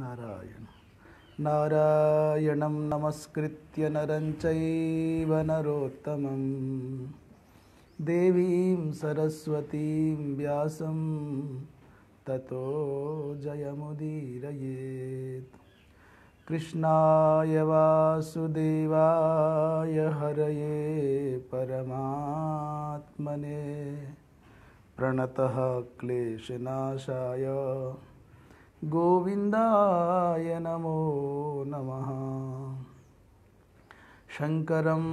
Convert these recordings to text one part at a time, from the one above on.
नारायण नारायण नमस्कृत्य नरं चैव नरोत्तमं सरस्वती व्या व्यासं जय मुदीर कृष्णाय वासुदेवाय हरये परमात्मने प्रणतः क्लेशनाशाय गोविन्दाय नमो नमः शङ्करं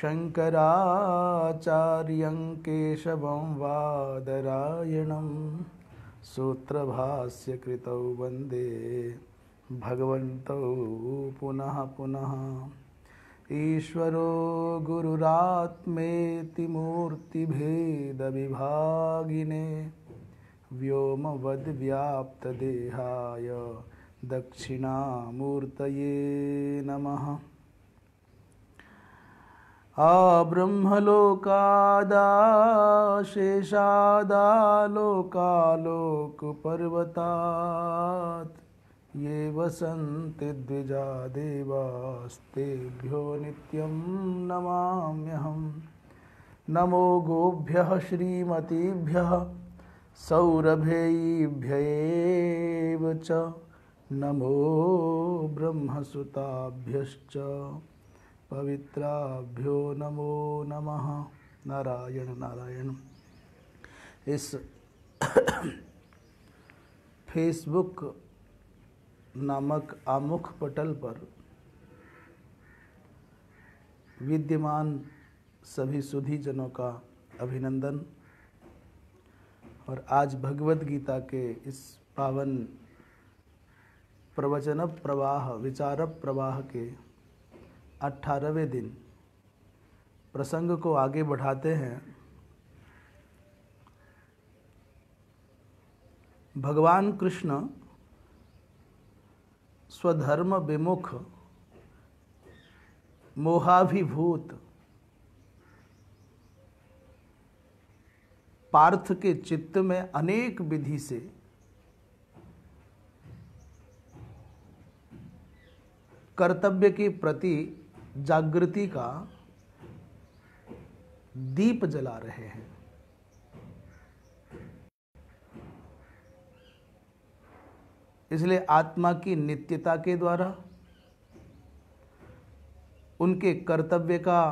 शङ्कराचार्यं केशवं वादरायणं सूत्रभाष्यकृतौ वन्दे भगवन्तौ पुनः पुनः ईश्वरो गुरुरात्मेति मूर्तिभेदविभागिने व्योमवद्व्याप्तदेहाय दक्षिणामूर्तये नमः आब्रह्मलोकादाशेषादालोकालोकपर्वतात् ये वसन्ति द्विजा देवास्तेभ्यो नित्यं नमाम्यहं नमो गोभ्यः श्रीमतीभ्यः सौरभेभ्यव च नमो ब्रह्मसुताभ्यश्च पवित्राभ्यो नमो नमः नारायण नारायण इस फेसबुक नामक आमुख पटल पर विद्यमान सभी सुधीजनों का अभिनंदन और आज भगवत गीता के इस पावन प्रवचन प्रवाह विचार प्रवाह के अठारहवें दिन प्रसंग को आगे बढ़ाते हैं भगवान कृष्ण स्वधर्म विमुख मोहाभिभूत पार्थ के चित्त में अनेक विधि से कर्तव्य के प्रति जागृति का दीप जला रहे हैं इसलिए आत्मा की नित्यता के द्वारा उनके कर्तव्य का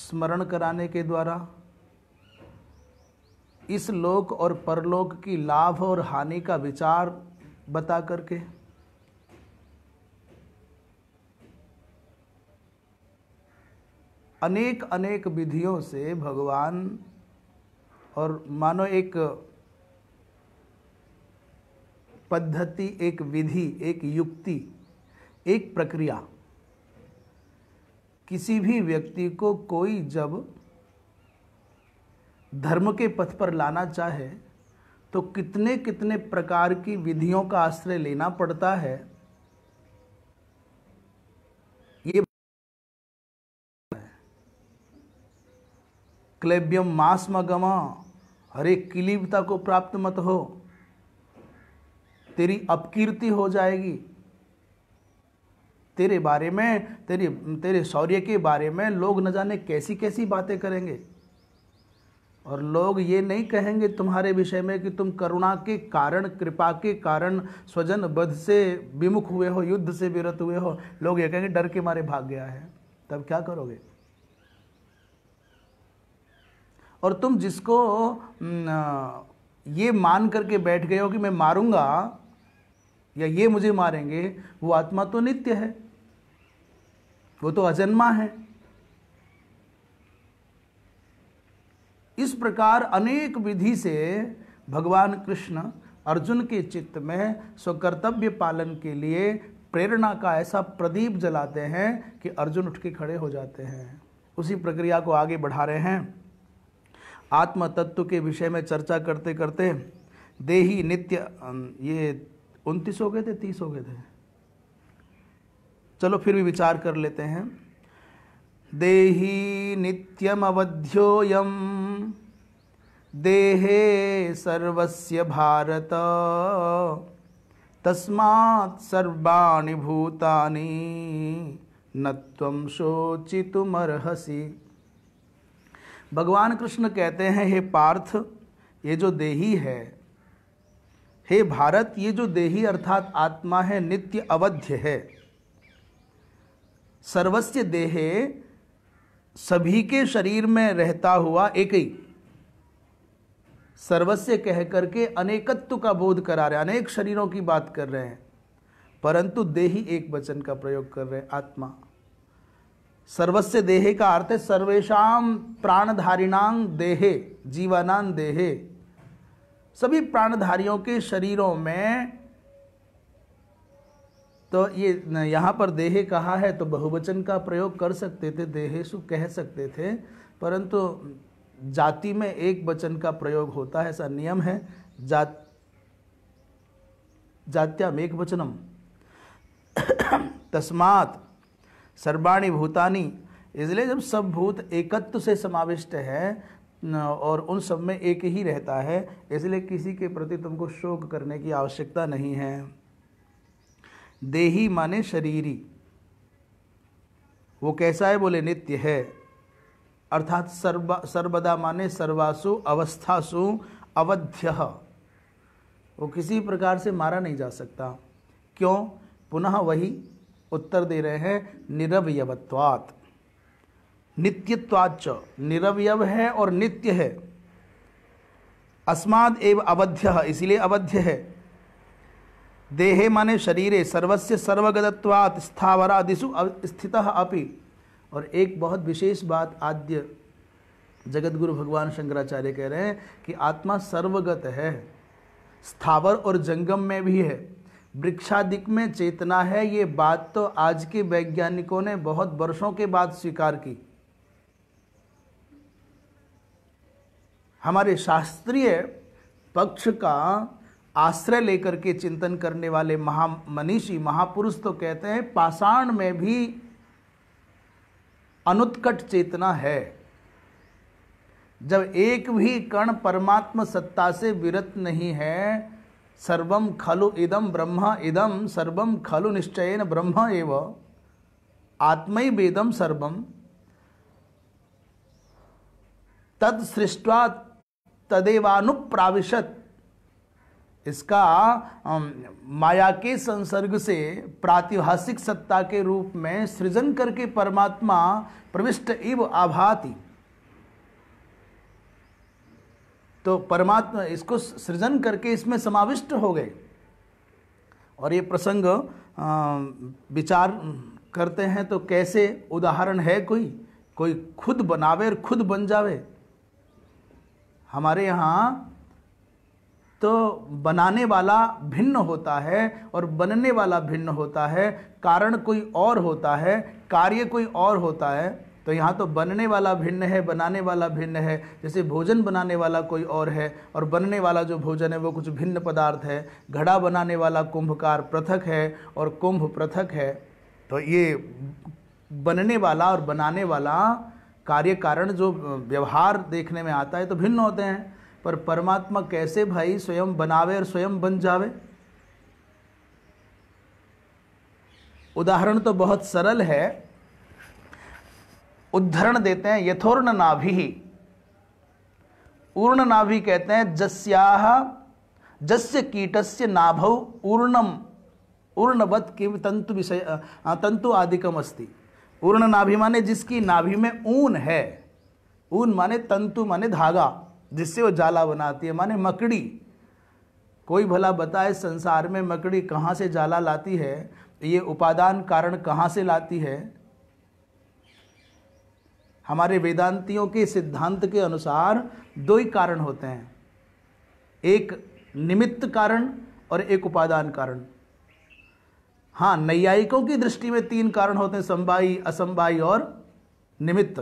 स्मरण कराने के द्वारा इस लोक और परलोक की लाभ और हानि का विचार बता करके अनेक अनेक विधियों से भगवान और मानो एक पद्धति एक विधि एक युक्ति एक प्रक्रिया किसी भी व्यक्ति को कोई जब धर्म के पथ पर लाना चाहे तो कितने कितने प्रकार की विधियों का आश्रय लेना पड़ता है ये क्लेब्यम मास मगम हरे किलीवता को प्राप्त मत हो तेरी अपकीर्ति हो जाएगी तेरे बारे में तेरी तेरे शौर्य के बारे में लोग न जाने कैसी कैसी बातें करेंगे और लोग ये नहीं कहेंगे तुम्हारे विषय में कि तुम करुणा के कारण कृपा के कारण स्वजन बध से विमुख हुए हो युद्ध से विरत हुए हो लोग ये कहेंगे डर के मारे भाग गया है तब क्या करोगे और तुम जिसको ये मान करके बैठ गए हो कि मैं मारूंगा या ये मुझे मारेंगे वो आत्मा तो नित्य है वो तो अजन्मा है इस प्रकार अनेक विधि से भगवान कृष्ण अर्जुन के चित्त में स्वकर्तव्य पालन के लिए प्रेरणा का ऐसा प्रदीप जलाते हैं कि अर्जुन उठ के खड़े हो जाते हैं उसी प्रक्रिया को आगे बढ़ा रहे हैं आत्म तत्व के विषय में चर्चा करते करते देही नित्य ये उनतीस हो गए थे तीस हो गए थे चलो फिर भी विचार कर लेते हैं देही नित्यमवध्योऽयं देहे सर्वस्य भारत तस्मात् सर्वाणि भूतानि न त्वं शोचितुमर्हसि भगवान कृष्ण कहते हैं हे पार्थ ये जो देही है हे भारत ये जो देही अर्थात आत्मा है नित्य अवध्य है सर्वस्य देहे सभी के शरीर में रहता हुआ एक ही सर्वस्य कह करके अनेकत्व का बोध करा रहे अनेक शरीरों की बात कर रहे हैं परंतु देही एक वचन का प्रयोग कर रहे हैं आत्मा सर्वस्य देहे का अर्थ है सर्वेशम प्राणधारिणांग देहे जीवानान देहे सभी प्राणधारियों के शरीरों में तो ये यहाँ पर देहे कहा है तो बहुवचन का प्रयोग कर सकते थे देहेशु कह सकते थे परंतु जाति में एक वचन का प्रयोग होता है ऐसा नियम है जात जात्याम एक वचनम तस्मात सर्वाणी भूतानी इसलिए जब सब भूत एकत्व से समाविष्ट है और उन सब में एक ही रहता है इसलिए किसी के प्रति तुमको शोक करने की आवश्यकता नहीं है देही माने शरीरी वो कैसा है बोले नित्य है अर्थात सर्व सर्वदा माने सर्वासु अवस्थासु अवध्य वो किसी प्रकार से मारा नहीं जा सकता क्यों पुनः वही उत्तर दे रहे हैं निरवयवत्वात् नित्यत्वाच निरवयव है और नित्य है अस्माद एव अवध्य इसीलिए अवध्य है देहे माने शरीरे सर्वस्य सर्वगतत्वात् स्थावरादिशु स्थित अपि और एक बहुत विशेष बात आद्य जगतगुरु भगवान शंकराचार्य कह रहे हैं कि आत्मा सर्वगत है स्थावर और जंगम में भी है वृक्षादिक में चेतना है ये बात तो आज के वैज्ञानिकों ने बहुत वर्षों के बाद स्वीकार की हमारे शास्त्रीय पक्ष का आश्रय लेकर के चिंतन करने वाले महा मनीषी महापुरुष तो कहते हैं पाषाण में भी अनुत्कट चेतना है जब एक भी कण परमात्म सत्ता से विरत नहीं है सर्वम खलु इदम ब्रह्म इदम सर्वम खलु निश्चयन ब्रह्म एव आत्मय वेदम सर्वम तद सृष्टवा तदेवानुप्राविशत इसका माया के संसर्ग से प्रातिभाषिक सत्ता के रूप में सृजन करके परमात्मा प्रविष्ट इव आभाति तो परमात्मा इसको सृजन करके इसमें समाविष्ट हो गए और ये प्रसंग विचार करते हैं तो कैसे उदाहरण है कोई कोई खुद बनावे और खुद बन जावे हमारे यहाँ तो बनाने वाला भिन्न होता है और बनने वाला भिन्न होता है कारण कोई और होता है कार्य कोई और होता है तो यहाँ तो बनने वाला भिन्न है बनाने वाला भिन्न है जैसे भोजन बनाने वाला कोई और है और बनने वाला जो भोजन है वो कुछ भिन्न पदार्थ है घड़ा बनाने वाला कुंभकार पृथक है और कुंभ पृथक है तो ये बनने वाला और बनाने वाला कार्य कारण जो व्यवहार देखने में आता है तो भिन्न होते हैं पर परमात्मा कैसे भाई स्वयं बनावे और स्वयं बन जावे उदाहरण तो बहुत सरल है उद्धरण देते हैं यथोर्ण नाभि ऊर्ण नाभि कहते हैं जस्या जस्य कीटस्य नाभौ ऊर्णम ऊर्णवत कि तंतु विषय तंतु आदिकम अस्ति ऊर्ण नाभि माने जिसकी नाभि में ऊन है ऊन माने तंतु माने धागा जिससे वो जाला बनाती है माने मकड़ी कोई भला बताए संसार में मकड़ी कहाँ से जाला लाती है ये उपादान कारण कहाँ से लाती है हमारे वेदांतियों के सिद्धांत के अनुसार दो ही कारण होते हैं एक निमित्त कारण और एक उपादान कारण हाँ नैयायिकों की दृष्टि में तीन कारण होते हैं संबाई असंबाई और निमित्त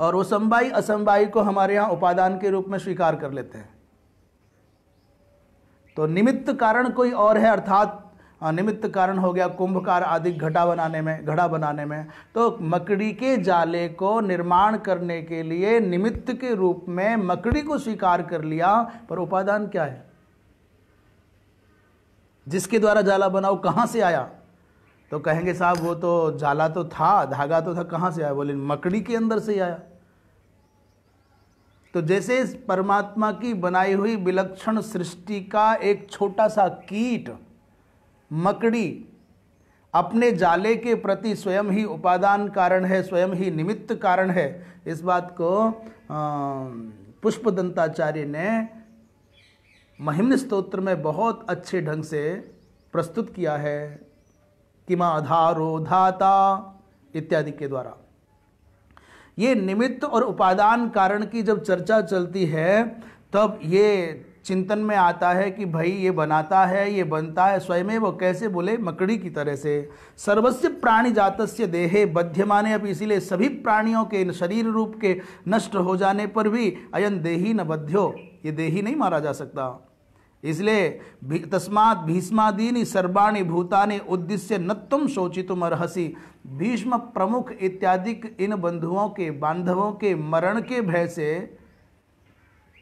और वो संबाई असंबाई को हमारे यहां उपादान के रूप में स्वीकार कर लेते हैं तो निमित्त कारण कोई और है अर्थात निमित्त कारण हो गया कुंभकार आदि घटा बनाने में घड़ा बनाने में तो मकड़ी के जाले को निर्माण करने के लिए निमित्त के रूप में मकड़ी को स्वीकार कर लिया पर उपादान क्या है जिसके द्वारा जाला बनाओ कहाँ से आया तो कहेंगे साहब वो तो जाला तो था धागा तो था कहाँ से आया बोले मकड़ी के अंदर से ही आया तो जैसे इस परमात्मा की बनाई हुई विलक्षण सृष्टि का एक छोटा सा कीट मकड़ी अपने जाले के प्रति स्वयं ही उपादान कारण है स्वयं ही निमित्त कारण है इस बात को पुष्प दंताचार्य ने महिम्न स्त्रोत्र में बहुत अच्छे ढंग से प्रस्तुत किया है किमा धाता इत्यादि के द्वारा ये निमित्त और उपादान कारण की जब चर्चा चलती है तब ये चिंतन में आता है कि भाई ये बनाता है ये बनता है स्वयं वो कैसे बोले मकड़ी की तरह से सर्वस्व प्राणी जात देहे बध्यमाने अब इसीलिए सभी प्राणियों के शरीर रूप के नष्ट हो जाने पर भी अयन देही न बध्यो ये देही नहीं मारा जा सकता इसलिए भी, तस्मात भीष्मादीनी सर्वाणी भूताने उद्देश्य न तुम शोचितुम अर्हसी भीष्म प्रमुख इत्यादि इन बंधुओं के बांधवों के मरण के भय से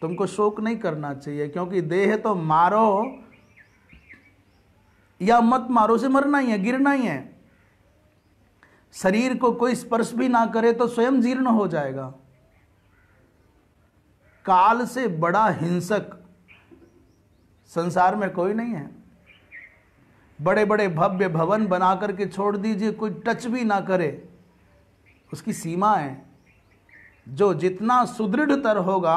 तुमको शोक नहीं करना चाहिए क्योंकि देह तो मारो या मत मारो से मरना ही है गिरना ही है शरीर को कोई स्पर्श भी ना करे तो स्वयं जीर्ण हो जाएगा काल से बड़ा हिंसक संसार में कोई नहीं है बड़े बड़े भव्य भवन बना करके छोड़ दीजिए कोई टच भी ना करे उसकी सीमा है जो जितना सुदृढ़तर होगा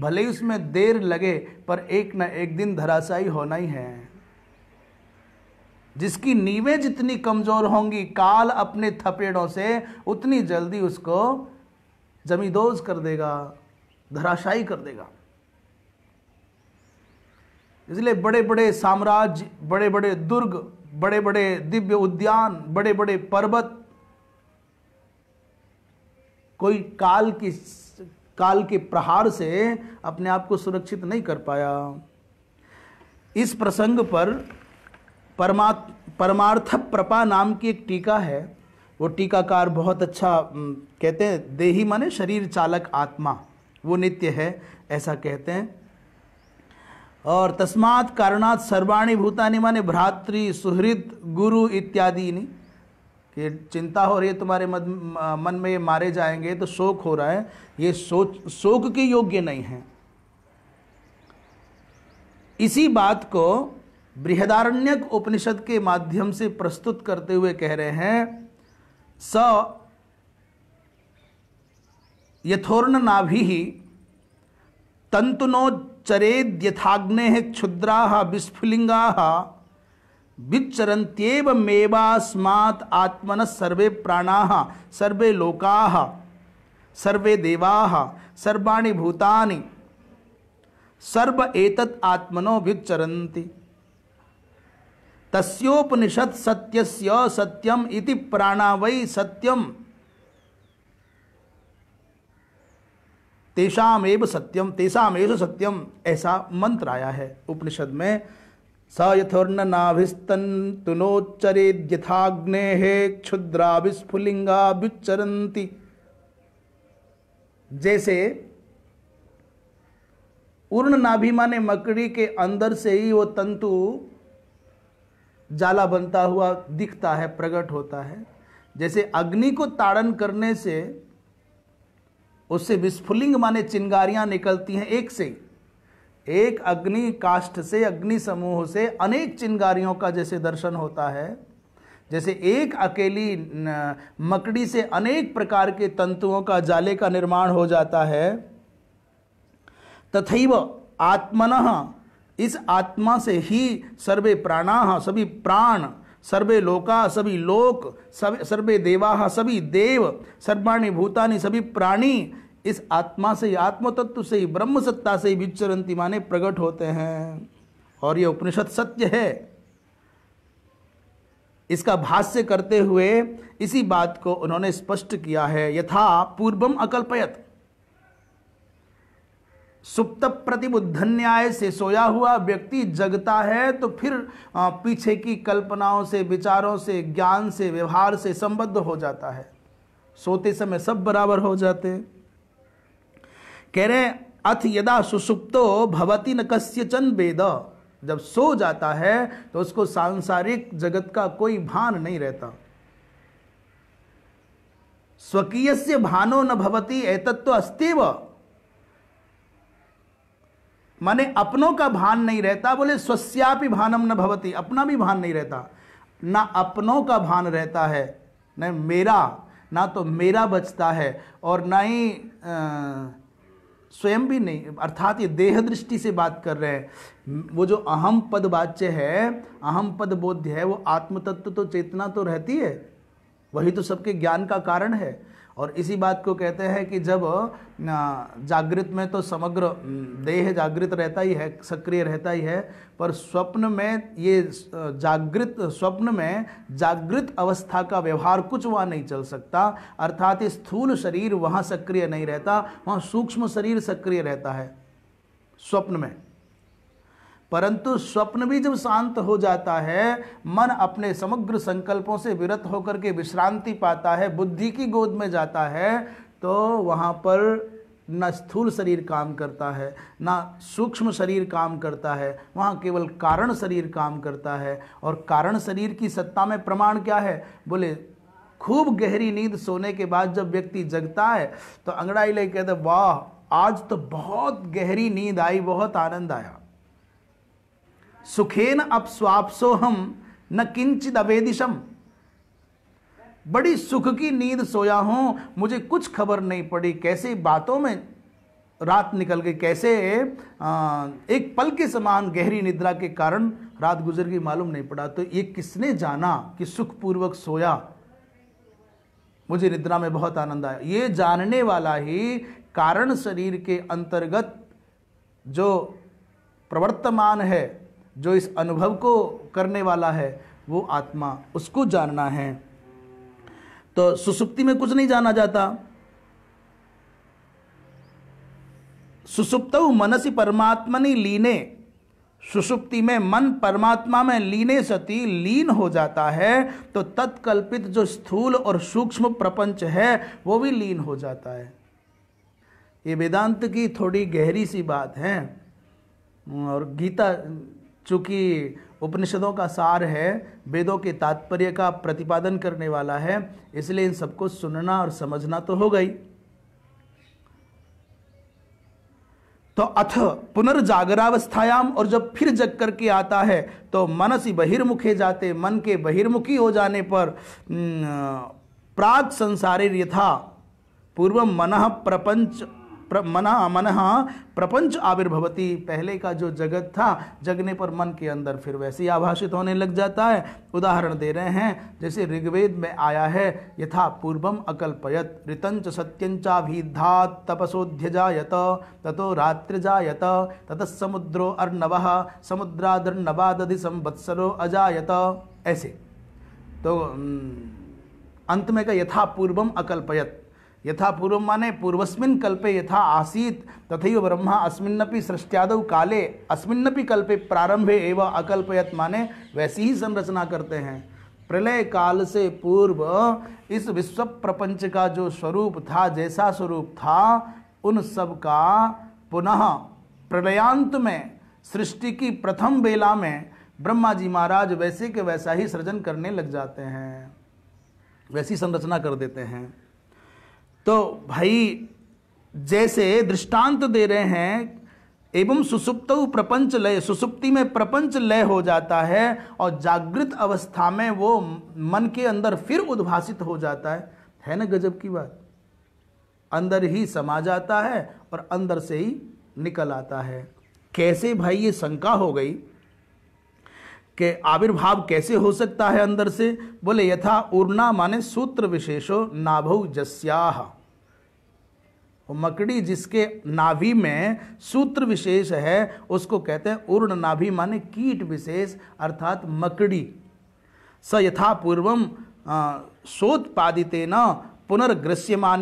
भले ही उसमें देर लगे पर एक न एक दिन धराशायी होना ही है जिसकी नींवें जितनी कमजोर होंगी काल अपने थपेड़ों से उतनी जल्दी उसको जमीदोज कर देगा धराशायी कर देगा इसलिए बड़े बड़े साम्राज्य बड़े बड़े दुर्ग बड़े बड़े दिव्य उद्यान बड़े बड़े पर्वत कोई काल की काल के प्रहार से अपने आप को सुरक्षित नहीं कर पाया इस प्रसंग पर परमा परमार्थ प्रपा नाम की एक टीका है वो टीकाकार बहुत अच्छा कहते हैं देही माने शरीर चालक आत्मा वो नित्य है ऐसा कहते हैं और तस्मात् कारणात् सर्वाणी भूतानी माने भ्रातृ सुहृद गुरु इत्यादि ये चिंता हो रही है तुम्हारे मन में ये मारे जाएंगे तो शोक हो रहा है ये सोच शोक के योग्य नहीं है इसी बात को बृहदारण्यक उपनिषद के माध्यम से प्रस्तुत करते हुए कह रहे हैं स यथोर्ण नाभि तंतुनो चरेद्यथाग्ने क्षुद्रा विस्फुलिंगा विचरंत्येव आत्मन सर्वे प्राणा सर्वे लोका सर्वे देवा सर्वाणी भूतानि सर्व एतत् आत्मनो विचरन्ति तस्योपनिषत् सत्यस्य सत्यम् इति प्राणा वै सत्यम तेषामेव सत्यम तेषामेव सत्यम ऐसा मंत्र आया है उपनिषद में स नाभिस्तन तुनोच्चरे यथोर्ननाभिस्तनोच्चरेद्यथाग्ने क्षुद्रा विस्फुलिंगा विस्फुलिंगाभ्युच्चरती जैसे उर्ण नाभि माने मकड़ी के अंदर से ही वो तंतु जाला बनता हुआ दिखता है प्रकट होता है जैसे अग्नि को ताड़न करने से उससे विस्फुलिंग माने चिंगारियां निकलती हैं एक से एक अग्नि काष्ठ से अग्नि समूह से अनेक चिंगारियों का जैसे दर्शन होता है जैसे एक अकेली मकड़ी से अनेक प्रकार के तंतुओं का जाले का निर्माण हो जाता है तथैव आत्मन इस आत्मा से ही सर्वे प्राणा सभी प्राण सर्वे लोका सभी लोक सब सर्वे देवा सभी देव सर्वाणी भूतानी सभी प्राणी इस आत्मा से ही आत्म तत्व से ही ब्रह्म सत्ता से ही विचरंती माने प्रकट होते हैं और ये उपनिषद सत्य है इसका भाष्य करते हुए इसी बात को उन्होंने स्पष्ट किया है यथा पूर्वम अकल्पयत सुप्त प्रतिबुद्ध न्याय से सोया हुआ व्यक्ति जगता है तो फिर पीछे की कल्पनाओं से विचारों से ज्ञान से व्यवहार से संबद्ध हो जाता है सोते समय सब बराबर हो जाते कह रहे अथ यदा सुसुप्तो भवती न कस्यचन वेद जब सो जाता है तो उसको सांसारिक जगत का कोई भान नहीं रहता स्वकीय से भानो न भवती एतत्व अस्तिव माने अपनों का भान नहीं रहता बोले स्वस्यापि भानम न भवती अपना भी भान नहीं रहता ना अपनों का भान रहता है न मेरा ना तो मेरा बचता है और ना ही स्वयं भी नहीं अर्थात ये देह दृष्टि से बात कर रहे हैं वो जो अहम पद वाच्य है अहम पद बोध्य है वो आत्मतत्व तो चेतना तो रहती है वही तो सबके ज्ञान का कारण है और इसी बात को कहते हैं कि जब जागृत में तो समग्र देह जागृत रहता ही है सक्रिय रहता ही है पर स्वप्न में ये जागृत स्वप्न में जागृत अवस्था का व्यवहार कुछ वहाँ नहीं चल सकता अर्थात स्थूल शरीर वहाँ सक्रिय नहीं रहता वहाँ सूक्ष्म शरीर सक्रिय रहता है स्वप्न में परंतु स्वप्न भी जब शांत हो जाता है मन अपने समग्र संकल्पों से विरत होकर के विश्रांति पाता है बुद्धि की गोद में जाता है तो वहाँ पर न स्थूल शरीर काम करता है न सूक्ष्म शरीर काम करता है वहाँ केवल कारण शरीर काम करता है और कारण शरीर की सत्ता में प्रमाण क्या है बोले खूब गहरी नींद सोने के बाद जब व्यक्ति जगता है तो अंगड़ाई ले कहते वाह आज तो बहुत गहरी नींद आई बहुत आनंद आया सुखेन स्वापसो हम न किंचित अवेदिशम बड़ी सुख की नींद सोया हूं मुझे कुछ खबर नहीं पड़ी कैसे बातों में रात निकल गई कैसे एक पल के समान गहरी निद्रा के कारण रात गुजर गई मालूम नहीं पड़ा तो ये किसने जाना कि सुखपूर्वक सोया मुझे निद्रा में बहुत आनंद आया ये जानने वाला ही कारण शरीर के अंतर्गत जो प्रवर्तमान है जो इस अनुभव को करने वाला है वो आत्मा उसको जानना है तो सुसुप्ति में कुछ नहीं जाना जाता सुसुप्त मनसी ने लीने सुसुप्ति में मन परमात्मा में लीने सती लीन हो जाता है तो तत्कल्पित जो स्थूल और सूक्ष्म प्रपंच है वो भी लीन हो जाता है ये वेदांत की थोड़ी गहरी सी बात है और गीता चूँकि उपनिषदों का सार है वेदों के तात्पर्य का प्रतिपादन करने वाला है इसलिए इन सबको सुनना और समझना तो हो गई तो अथ पुनर्जागरावस्थायाम और जब फिर जग करके आता है तो मनसी बहिर्मुखे जाते मन के बहिर्मुखी हो जाने पर प्राग संसारे यथा पूर्व मन प्रपंच प्र, मना मन प्रपंच आविर्भवती पहले का जो जगत था जगने पर मन के अंदर फिर वैसे ही आभाषित होने लग जाता है उदाहरण दे रहे हैं जैसे ऋग्वेद में आया है यथा पूर्वम अकल्पयत ऋतंच सत्यंचाभिधात तपसोध्यजायत ततो रात्रिजायत तत समुद्रो अर्णव समुद्रादर्णवादधि संवत्सरो अजायत ऐसे तो अंत में का यथा पूर्वम अकल्पयत यथा पूर्व माने पूर्वस्मिन कल्पे यथा आसीत तथा ब्रह्मा अस्मिन्नपि सृष्ट्याद काले अस्मिन्नपि कल्पे प्रारंभे एवं अकल्पयत माने वैसी ही संरचना करते हैं प्रलय काल से पूर्व इस विश्व प्रपंच का जो स्वरूप था जैसा स्वरूप था उन सब का पुनः प्रलयांत में सृष्टि की प्रथम बेला में ब्रह्मा जी महाराज वैसे के वैसा ही सृजन करने लग जाते हैं वैसी संरचना कर देते हैं तो भाई जैसे दृष्टांत दे रहे हैं एवं सुसुप्त प्रपंच लय सुसुप्ति में प्रपंच लय हो जाता है और जागृत अवस्था में वो मन के अंदर फिर उद्भासित हो जाता है है ना गजब की बात अंदर ही समा जाता है और अंदर से ही निकल आता है कैसे भाई ये शंका हो गई कि आविर्भाव कैसे हो सकता है अंदर से बोले यथा उर्ना माने सूत्र विशेषो नाभौ जस्याह मकड़ी जिसके नाभि में सूत्र विशेष है उसको कहते हैं उर्ण नाभि माने कीट विशेष अर्थात मकड़ी स यथा पूर्वम न पुनर्गृश्यमान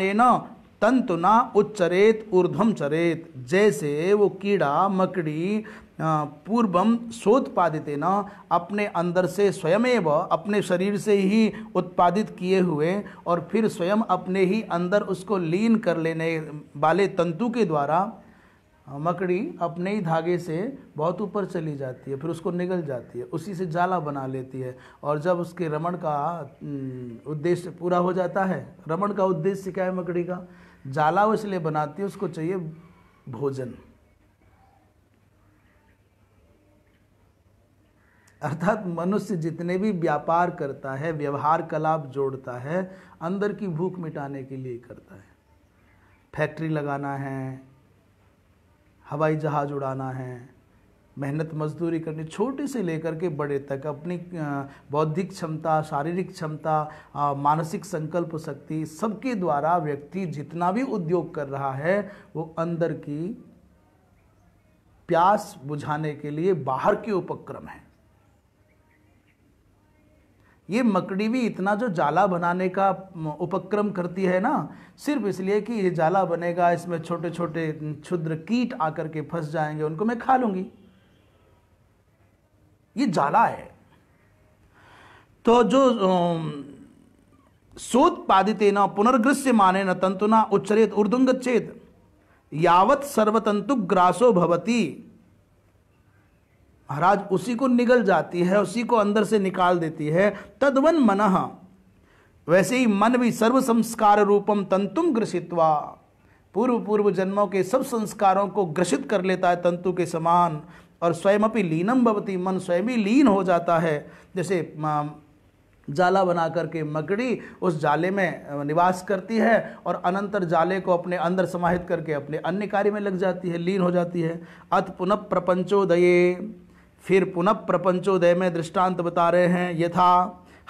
तंतुना उच्चरेत ऊर्धम चरेत जैसे वो कीड़ा मकड़ी पूर्वम सोत्पादित न अपने अंदर से स्वयमेव अपने शरीर से ही उत्पादित किए हुए और फिर स्वयं अपने ही अंदर उसको लीन कर लेने वाले तंतु के द्वारा मकड़ी अपने ही धागे से बहुत ऊपर चली जाती है फिर उसको निगल जाती है उसी से जाला बना लेती है और जब उसके रमण का उद्देश्य पूरा हो जाता है रमण का उद्देश्य क्या है मकड़ी का जाला वो इसलिए बनाती है उसको चाहिए भोजन अर्थात मनुष्य जितने भी व्यापार करता है व्यवहार कलाप जोड़ता है अंदर की भूख मिटाने के लिए करता है फैक्ट्री लगाना है हवाई जहाज़ उड़ाना है मेहनत मजदूरी करनी छोटे से लेकर के बड़े तक अपनी बौद्धिक क्षमता शारीरिक क्षमता मानसिक संकल्प शक्ति सबके द्वारा व्यक्ति जितना भी उद्योग कर रहा है वो अंदर की प्यास बुझाने के लिए बाहर के उपक्रम है ये मकड़ी भी इतना जो जाला बनाने का उपक्रम करती है ना सिर्फ इसलिए कि ये जाला बनेगा इसमें छोटे छोटे क्षुद्र कीट आकर के फंस जाएंगे उनको मैं खा लूंगी ये जाला है तो जो न पुनर्गृश्य माने न तंतुना उच्चरित उर्दुंग चेत यावत सर्वतंतु ग्रासो भवती महाराज उसी को निगल जाती है उसी को अंदर से निकाल देती है तदवन मन वैसे ही मन भी सर्व संस्कार रूपम तंतुम ग्रसित्वा पूर्व पूर्व जन्मों के सब संस्कारों को ग्रसित कर लेता है तंतु के समान और स्वयं अपनी लीनम भवती मन स्वयं ही लीन हो जाता है जैसे जाला बना करके मकड़ी उस जाले में निवास करती है और अनंतर जाले को अपने अंदर समाहित करके अपने अन्य कार्य में लग जाती है लीन हो जाती है अत पुनः प्रपंचोदये फिर पुनः प्रपंचोदय में दृष्टांत बता रहे हैं यथा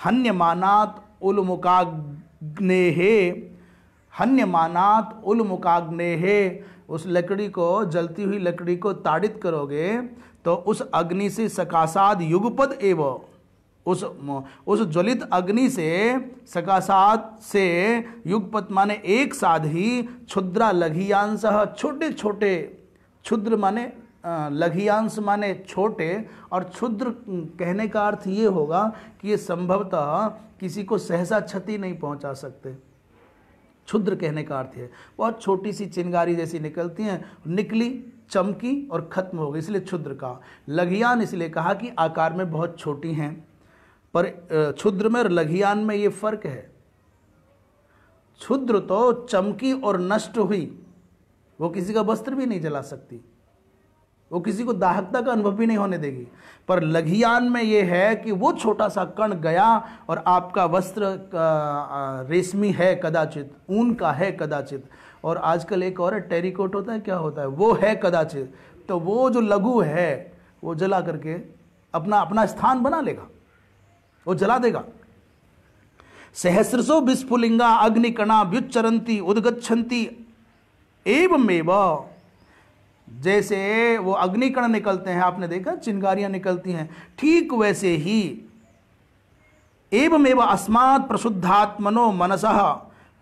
हन्यमानात उल्मुकाग्नेहे हन्यमानात उल्मुकाग्नेहे उस लकड़ी को जलती हुई लकड़ी को ताड़ित करोगे तो उस अग्नि से सकासाद युगपद एव उस उस ज्वलित अग्नि से सकासात से युगपत माने एक साथ ही क्षुद्रा लघियांश छोटे छोटे क्षुद्र माने लघियांश माने छोटे और क्षुद्र कहने का अर्थ ये होगा कि ये संभवतः किसी को सहसा क्षति नहीं पहुंचा सकते क्षुद्र कहने का अर्थ है बहुत छोटी सी चिंगारी जैसी निकलती हैं निकली चमकी और खत्म हो गई इसलिए क्षुद्र कहा लघियान इसलिए कहा कि आकार में बहुत छोटी हैं पर क्षुद्र में और लघियान में ये फर्क है क्षुद्र तो चमकी और नष्ट हुई वो किसी का वस्त्र भी नहीं जला सकती वो किसी को दाहकता का अनुभव भी नहीं होने देगी पर लघियान में ये है कि वो छोटा सा कण गया और आपका वस्त्र रेशमी है कदाचित ऊन का है कदाचित और आजकल एक और टेरिकोट होता है क्या होता है वो है कदाचित तो वो जो लघु है वो जला करके अपना अपना स्थान बना लेगा वो जला देगा सहस्रसो विस्फुलिंगा अग्निकणा व्युच्चरंती उदगछंती एवमेव जैसे वो अग्निकण निकलते हैं आपने देखा चिंगारियां निकलती हैं ठीक वैसे ही एवमेव अस्मात् प्रशुद्धात्मनो मनस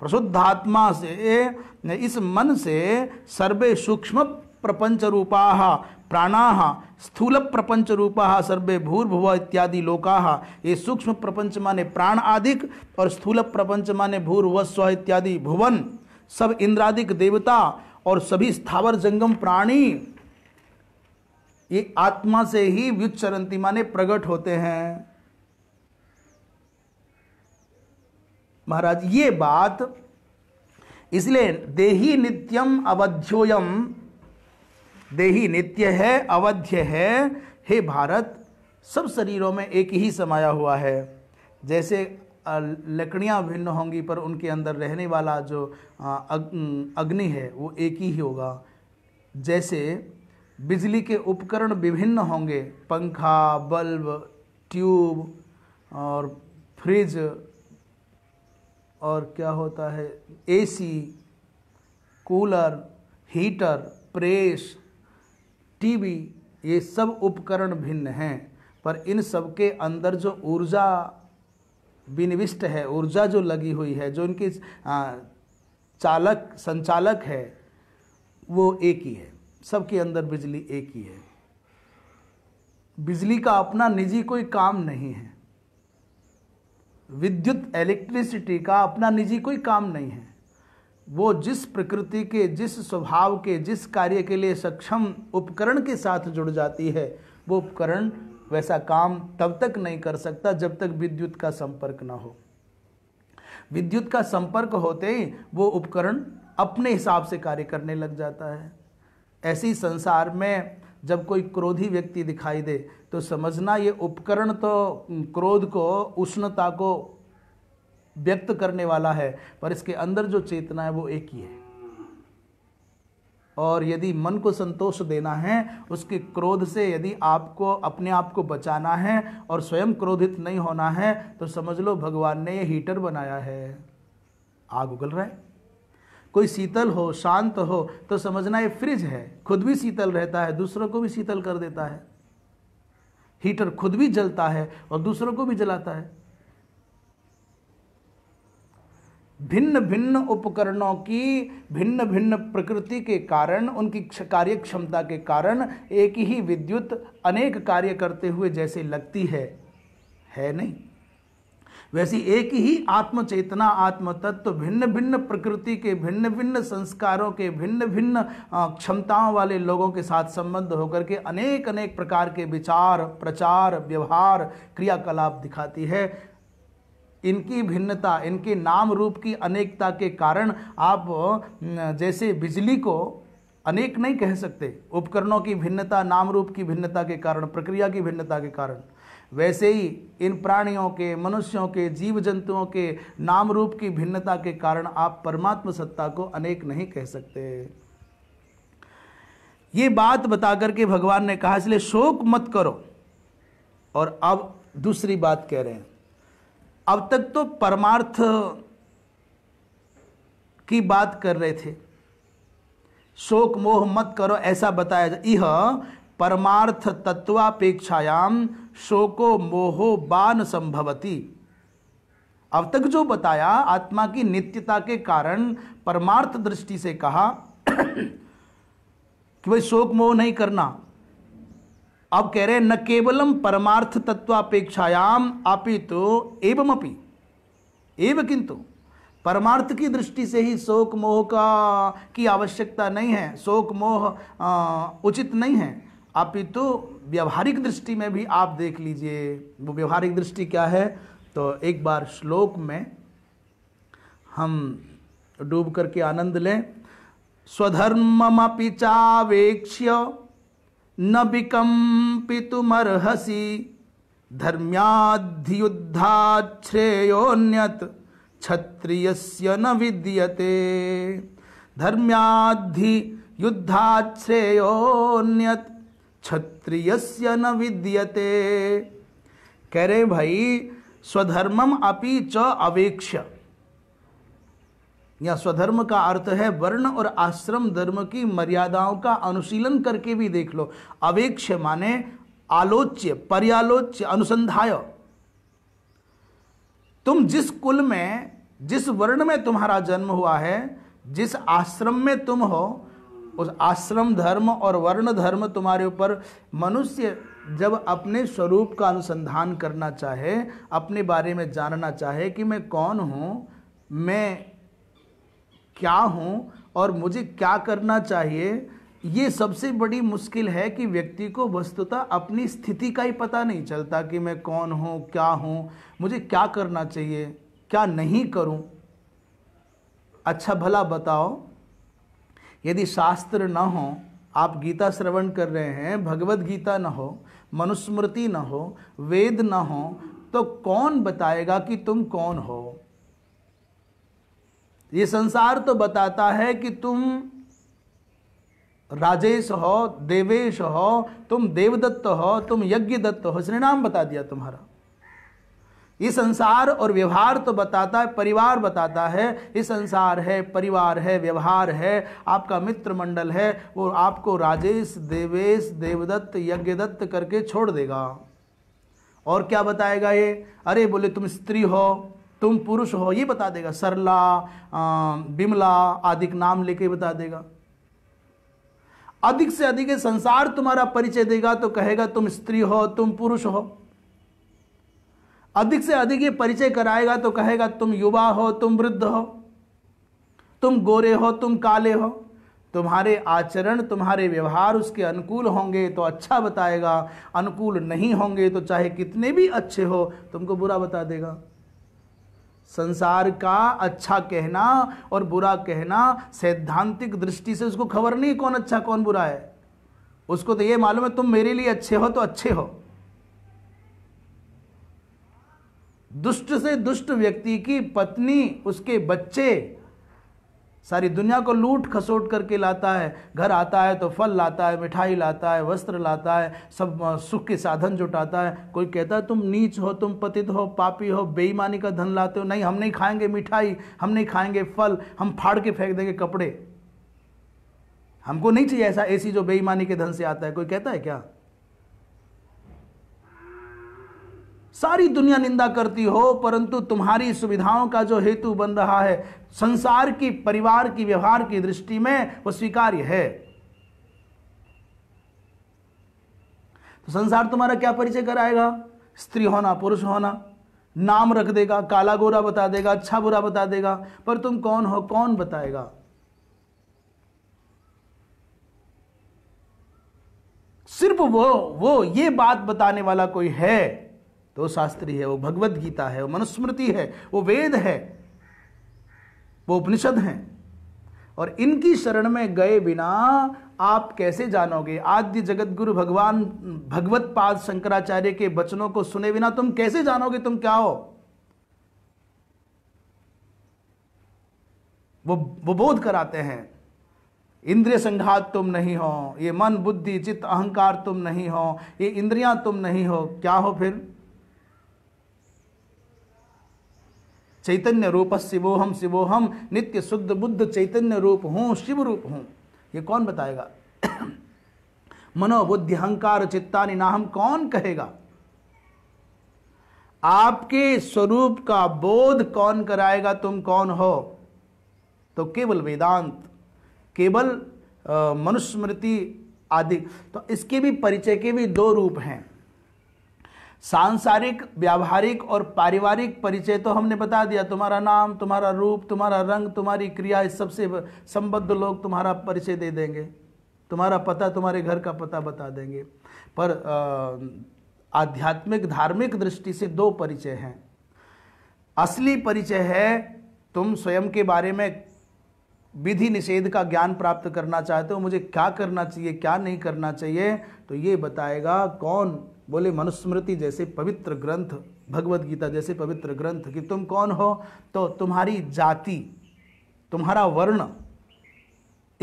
प्रशुद्धात्मा से इस मन से सर्वे सूक्ष्म प्रपंच रूपा प्राणा स्थूल प्रपंच रूपा सर्वे भूर्भुव इत्यादि लोका ये सूक्ष्म प्रपंच माने प्राण आदिक और स्थूल प्रपंच माने भूर्भुव स्व इत्यादि भुवन सब इंद्रादिक देवता और सभी स्थावर जंगम प्राणी ये आत्मा से ही व्युच्चरंती माने प्रकट होते हैं महाराज ये बात इसलिए देही नित्यम अवध्योयम देही नित्य है अवध्य है हे भारत सब शरीरों में एक ही समाया हुआ है जैसे लकड़ियाँ भिन्न होंगी पर उनके अंदर रहने वाला जो अग्नि है वो एक ही होगा जैसे बिजली के उपकरण विभिन्न होंगे पंखा बल्ब ट्यूब और फ्रिज और क्या होता है AC cooler heater press TV ये सब उपकरण भिन्न हैं पर इन सब के अंदर जो ऊर्जा विनिविष्ट है ऊर्जा जो लगी हुई है जो इनकी चालक संचालक है वो एक ही है सबके अंदर बिजली एक ही है बिजली का अपना निजी कोई काम नहीं है विद्युत इलेक्ट्रिसिटी का अपना निजी कोई काम नहीं है वो जिस प्रकृति के जिस स्वभाव के जिस कार्य के लिए सक्षम उपकरण के साथ जुड़ जाती है वो उपकरण वैसा काम तब तक नहीं कर सकता जब तक विद्युत का संपर्क ना हो विद्युत का संपर्क होते ही वो उपकरण अपने हिसाब से कार्य करने लग जाता है ऐसी संसार में जब कोई क्रोधी व्यक्ति दिखाई दे तो समझना ये उपकरण तो क्रोध को उष्णता को व्यक्त करने वाला है पर इसके अंदर जो चेतना है वो एक ही है और यदि मन को संतोष देना है उसके क्रोध से यदि आपको अपने आप को बचाना है और स्वयं क्रोधित नहीं होना है तो समझ लो भगवान ने ये हीटर बनाया है आग उगल रहा है कोई शीतल हो शांत हो तो समझना ये फ्रिज है खुद भी शीतल रहता है दूसरों को भी शीतल कर देता है हीटर खुद भी जलता है और दूसरों को भी जलाता है भिन्न भिन्न उपकरणों की भिन्न भिन्न प्रकृति के कारण उनकी कार्य क्षमता के कारण एक ही विद्युत अनेक कार्य करते हुए जैसे लगती है है नहीं वैसी एक ही आत्म चेतना आत्म तत्व भिन्न भिन्न प्रकृति के भिन्न भिन्न संस्कारों के भिन्न भिन्न क्षमताओं वाले लोगों के साथ संबंध होकर के अनेक अनेक प्रकार के विचार प्रचार व्यवहार क्रियाकलाप दिखाती है इनकी भिन्नता इनके नाम रूप की अनेकता के कारण आप जैसे बिजली को अनेक नहीं कह सकते उपकरणों की भिन्नता नाम रूप की भिन्नता के कारण प्रक्रिया की भिन्नता के कारण वैसे ही इन प्राणियों के मनुष्यों के जीव जंतुओं के नाम रूप की भिन्नता के कारण आप परमात्म सत्ता को अनेक नहीं कह सकते ये बात बता करके भगवान ने कहा इसलिए शोक मत करो और अब दूसरी बात कह रहे हैं अब तक तो परमार्थ की बात कर रहे थे शोक मोह मत करो ऐसा बताया जा यह परमार्थ तत्वापेक्षायाम शोको मोहो बान संभवती अब तक जो बताया आत्मा की नित्यता के कारण परमार्थ दृष्टि से कहा कि भाई शोक मोह नहीं करना अब कह रहे हैं न केवलम परमार्थ तत्वापेक्षायाम अपी तो एवं अपी एव किंतु परमार्थ की दृष्टि से ही शोक मोह का की आवश्यकता नहीं है शोक मोह उचित नहीं है अपितु तो व्यवहारिक दृष्टि में भी आप देख लीजिए वो व्यवहारिक दृष्टि क्या है तो एक बार श्लोक में हम डूब करके आनंद लें स्वधर्ममपि चावेक्ष्य न विकम्पितुमर्हसि धर्म्याद्धियुद्धाच्छ्रेयोऽन्यत् क्षत्रियस्य न विद्यते धर्म्याद्धि युद्धाश्रेयोन्यत क्षत्रियस्य न विद्यते कह रहे भाई स्वधर्मम अपि च अवेक्षा या स्वधर्म का अर्थ है वर्ण और आश्रम धर्म की मर्यादाओं का अनुशीलन करके भी देख लो अवेक्ष माने आलोच्य पर्यालोच्य अनुसंधाय तुम जिस कुल में जिस वर्ण में तुम्हारा जन्म हुआ है जिस आश्रम में तुम हो उस आश्रम धर्म और वर्ण धर्म तुम्हारे ऊपर मनुष्य जब अपने स्वरूप का अनुसंधान करना चाहे अपने बारे में जानना चाहे कि मैं कौन हूँ मैं क्या हूँ और मुझे क्या करना चाहिए ये सबसे बड़ी मुश्किल है कि व्यक्ति को वस्तुतः अपनी स्थिति का ही पता नहीं चलता कि मैं कौन हूँ क्या हूँ मुझे क्या करना चाहिए क्या नहीं करूँ अच्छा भला बताओ यदि शास्त्र न हो आप गीता श्रवण कर रहे हैं भगवत गीता न हो मनुस्मृति न हो वेद न हो तो कौन बताएगा कि तुम कौन हो ये संसार तो बताता है कि तुम राजेश हो देवेश हो तुम देवदत्त हो तुम यज्ञ दत्त हो इसने नाम बता दिया तुम्हारा ये संसार और व्यवहार तो बताता है परिवार बताता है ये संसार है परिवार है व्यवहार है आपका मित्र मंडल है वो आपको राजेश देवेश देवदत्त यज्ञदत्त करके छोड़ देगा और क्या बताएगा ये अरे बोले तुम स्त्री हो तुम पुरुष हो ये बता देगा सरला बिमला आदि नाम लेके बता देगा अधिक से अधिक संसार तुम्हारा परिचय देगा तो कहेगा तुम स्त्री हो तुम पुरुष हो अधिक से अधिक ये परिचय कराएगा तो कहेगा तुम युवा हो तुम वृद्ध हो तुम गोरे हो तुम काले हो तुम्हारे आचरण तुम्हारे व्यवहार उसके अनुकूल होंगे तो अच्छा बताएगा अनुकूल नहीं होंगे तो चाहे कितने भी अच्छे हो तुमको बुरा बता देगा संसार का अच्छा कहना और बुरा कहना सैद्धांतिक दृष्टि से उसको खबर नहीं कौन अच्छा कौन बुरा है उसको तो ये मालूम है तुम मेरे लिए अच्छे हो तो अच्छे हो दुष्ट से दुष्ट व्यक्ति की पत्नी उसके बच्चे सारी दुनिया को लूट खसोट करके लाता है घर आता है तो फल लाता है मिठाई लाता है वस्त्र लाता है सब सुख के साधन जुटाता है कोई कहता है तुम नीच हो तुम पतित हो पापी हो बेईमानी का धन लाते हो नहीं हम नहीं खाएंगे मिठाई हम नहीं खाएंगे फल हम फाड़ के फेंक देंगे कपड़े हमको नहीं चाहिए ऐसा ऐसी जो बेईमानी के धन से आता है कोई कहता है क्या सारी दुनिया निंदा करती हो परंतु तुम्हारी सुविधाओं का जो हेतु बन रहा है संसार की परिवार की व्यवहार की दृष्टि में वो स्वीकार्य है तो संसार तुम्हारा क्या परिचय कराएगा स्त्री होना पुरुष होना नाम रख देगा काला गोरा बता देगा अच्छा बुरा बता देगा पर तुम कौन हो कौन बताएगा सिर्फ वो वो ये बात बताने वाला कोई है तो वो शास्त्री है वो भगवत गीता है वो मनुस्मृति है वो वेद है वो उपनिषद हैं और इनकी शरण में गए बिना आप कैसे जानोगे आद्य जगत गुरु भगवान भगवत पाद शंकराचार्य के वचनों को सुने बिना तुम कैसे जानोगे तुम क्या हो वो वो बोध कराते हैं इंद्रिय संघात तुम नहीं हो ये मन बुद्धि चित्त अहंकार तुम नहीं हो ये इंद्रियां तुम नहीं हो क्या हो फिर चैतन्य रूप शिवोहम शिवोहम नित्य शुद्ध बुद्ध चैतन्य रूप हूँ शिव रूप हूँ ये कौन बताएगा मनोबुद्धि अहंकार चित्ता निनाहम कौन कहेगा आपके स्वरूप का बोध कौन कराएगा तुम कौन हो तो केवल वेदांत केवल मनुस्मृति आदि तो इसके भी परिचय के भी दो रूप हैं सांसारिक व्यावहारिक और पारिवारिक परिचय तो हमने बता दिया तुम्हारा नाम तुम्हारा रूप तुम्हारा रंग तुम्हारी क्रिया इस सबसे संबद्ध लोग तुम्हारा परिचय दे देंगे तुम्हारा पता तुम्हारे घर का पता बता देंगे पर आध्यात्मिक धार्मिक दृष्टि से दो परिचय हैं असली परिचय है तुम स्वयं के बारे में विधि निषेध का ज्ञान प्राप्त करना चाहते हो मुझे क्या करना चाहिए क्या नहीं करना चाहिए तो ये बताएगा कौन बोले मनुस्मृति जैसे पवित्र ग्रंथ भगवत गीता जैसे पवित्र ग्रंथ कि तुम कौन हो तो तुम्हारी जाति तुम्हारा वर्ण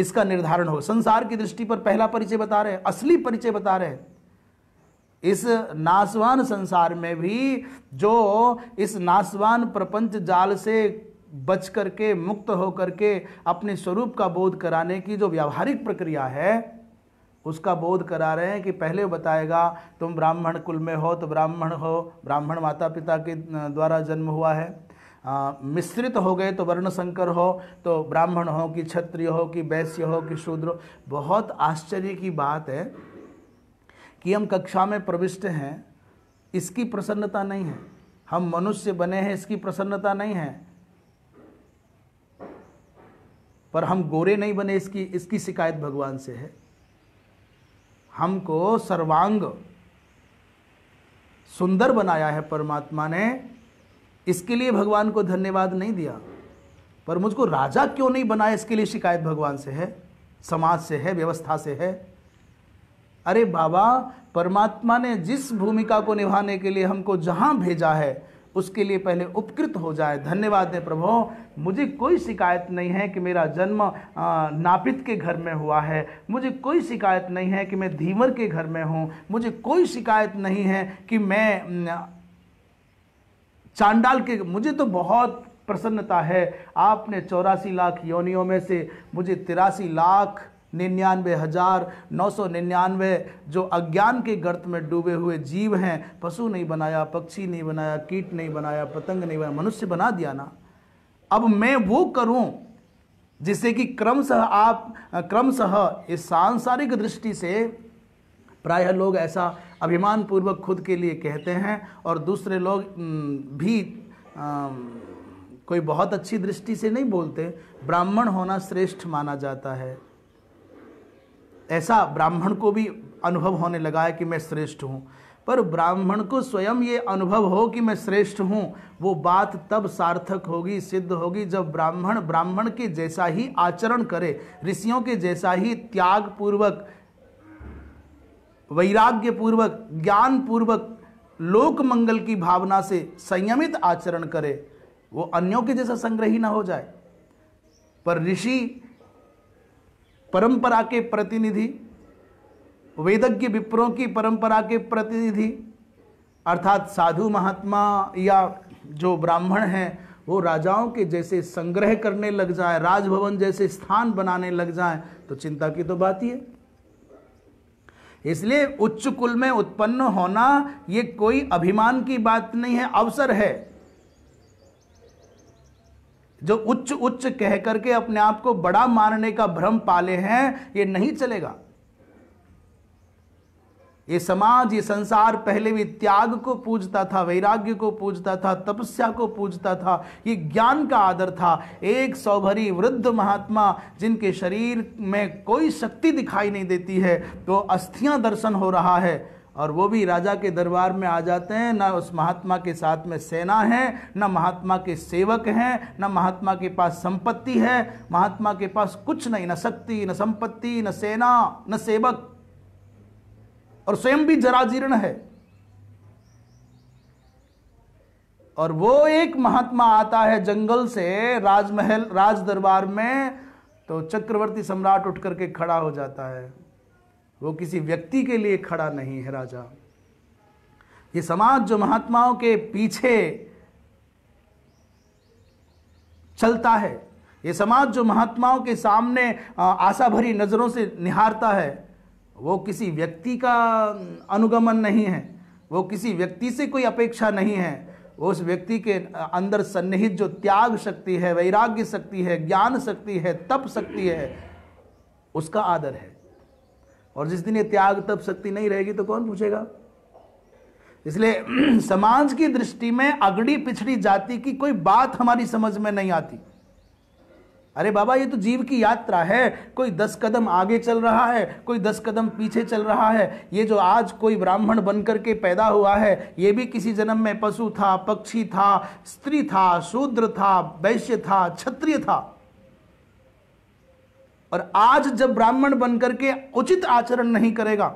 इसका निर्धारण हो संसार की दृष्टि पर पहला परिचय बता रहे असली परिचय बता रहे इस नासवान संसार में भी जो इस नासवान प्रपंच जाल से बच करके मुक्त होकर के अपने स्वरूप का बोध कराने की जो व्यावहारिक प्रक्रिया है उसका बोध करा रहे हैं कि पहले बताएगा तुम ब्राह्मण कुल में हो तो ब्राह्मण हो ब्राह्मण माता पिता के द्वारा जन्म हुआ है आ, मिश्रित हो गए तो वर्ण संकर हो तो ब्राह्मण हो कि क्षत्रिय हो कि वैश्य हो कि शूद्र हो बहुत आश्चर्य की बात है कि हम कक्षा में प्रविष्ट हैं इसकी प्रसन्नता नहीं है हम मनुष्य बने हैं इसकी प्रसन्नता नहीं है पर हम गोरे नहीं बने इसकी इसकी शिकायत भगवान से है हमको सर्वांग सुंदर बनाया है परमात्मा ने इसके लिए भगवान को धन्यवाद नहीं दिया पर मुझको राजा क्यों नहीं बनाया इसके लिए शिकायत भगवान से है समाज से है व्यवस्था से है अरे बाबा परमात्मा ने जिस भूमिका को निभाने के लिए हमको जहाँ भेजा है उसके लिए पहले उपकृत हो जाए धन्यवाद दें प्रभो मुझे कोई शिकायत नहीं है कि मेरा जन्म नापित के घर में हुआ है मुझे कोई शिकायत नहीं है कि मैं धीमर के घर में हूँ मुझे कोई शिकायत नहीं है कि मैं चांडाल के मुझे तो बहुत प्रसन्नता है आपने चौरासी लाख योनियों में से मुझे तिरासी लाख निन्यानवे हजार नौ सौ निन्यानवे जो अज्ञान के गर्त में डूबे हुए जीव हैं पशु नहीं बनाया पक्षी नहीं बनाया कीट नहीं बनाया पतंग नहीं बनाया मनुष्य बना दिया ना अब मैं वो करूं जिससे कि क्रमशः आप क्रमशः इस सांसारिक दृष्टि से प्रायः लोग ऐसा अभिमान पूर्वक खुद के लिए कहते हैं और दूसरे लोग भी आ, कोई बहुत अच्छी दृष्टि से नहीं बोलते ब्राह्मण होना श्रेष्ठ माना जाता है ऐसा ब्राह्मण को भी अनुभव होने लगा है कि मैं श्रेष्ठ हूँ पर ब्राह्मण को स्वयं ये अनुभव हो कि मैं श्रेष्ठ हूँ वो बात तब सार्थक होगी सिद्ध होगी जब ब्राह्मण ब्राह्मण के जैसा ही आचरण करे ऋषियों के जैसा ही त्याग पूर्वक वैराग्य पूर्वक ज्ञान पूर्वक लोक मंगल की भावना से संयमित आचरण करे वो अन्यों के जैसा संग्रही ना हो जाए पर ऋषि परंपरा के प्रतिनिधि वेदज्ञ विप्रों की परंपरा के प्रतिनिधि अर्थात साधु महात्मा या जो ब्राह्मण हैं वो राजाओं के जैसे संग्रह करने लग जाए राजभवन जैसे स्थान बनाने लग जाए तो चिंता की तो बात ही है इसलिए उच्च कुल में उत्पन्न होना ये कोई अभिमान की बात नहीं है अवसर है जो उच्च उच्च कह करके अपने आप को बड़ा मानने का भ्रम पाले हैं ये नहीं चलेगा ये समाज ये संसार पहले भी त्याग को पूजता था वैराग्य को पूजता था तपस्या को पूजता था ये ज्ञान का आदर था एक सौभरी वृद्ध महात्मा जिनके शरीर में कोई शक्ति दिखाई नहीं देती है तो अस्थियां दर्शन हो रहा है और वो भी राजा के दरबार में आ जाते हैं ना उस महात्मा के साथ में सेना है ना महात्मा के सेवक हैं ना महात्मा के पास संपत्ति है महात्मा के पास कुछ नहीं न शक्ति न संपत्ति न सेना न सेवक और स्वयं भी जराजीर्ण है और वो एक महात्मा आता है जंगल से राजमहल राज दरबार में तो चक्रवर्ती सम्राट उठ करके खड़ा हो जाता है वो किसी व्यक्ति के लिए खड़ा नहीं है राजा ये समाज जो महात्माओं के पीछे चलता है ये समाज जो महात्माओं के सामने आशा भरी नज़रों से निहारता है वो किसी व्यक्ति का अनुगमन नहीं है वो किसी व्यक्ति से कोई अपेक्षा नहीं है उस व्यक्ति के अंदर सन्निहित जो त्याग शक्ति है वैराग्य शक्ति है ज्ञान शक्ति है तप शक्ति है उसका आदर है और जिस दिन ये त्याग तप शक्ति नहीं रहेगी तो कौन पूछेगा इसलिए समाज की दृष्टि में अगड़ी पिछड़ी जाति की कोई बात हमारी समझ में नहीं आती अरे बाबा ये तो जीव की यात्रा है कोई दस कदम आगे चल रहा है कोई दस कदम पीछे चल रहा है ये जो आज कोई ब्राह्मण बनकर के पैदा हुआ है ये भी किसी जन्म में पशु था पक्षी था स्त्री था शूद्र था वैश्य था क्षत्रिय था और आज जब ब्राह्मण बनकर के उचित आचरण नहीं करेगा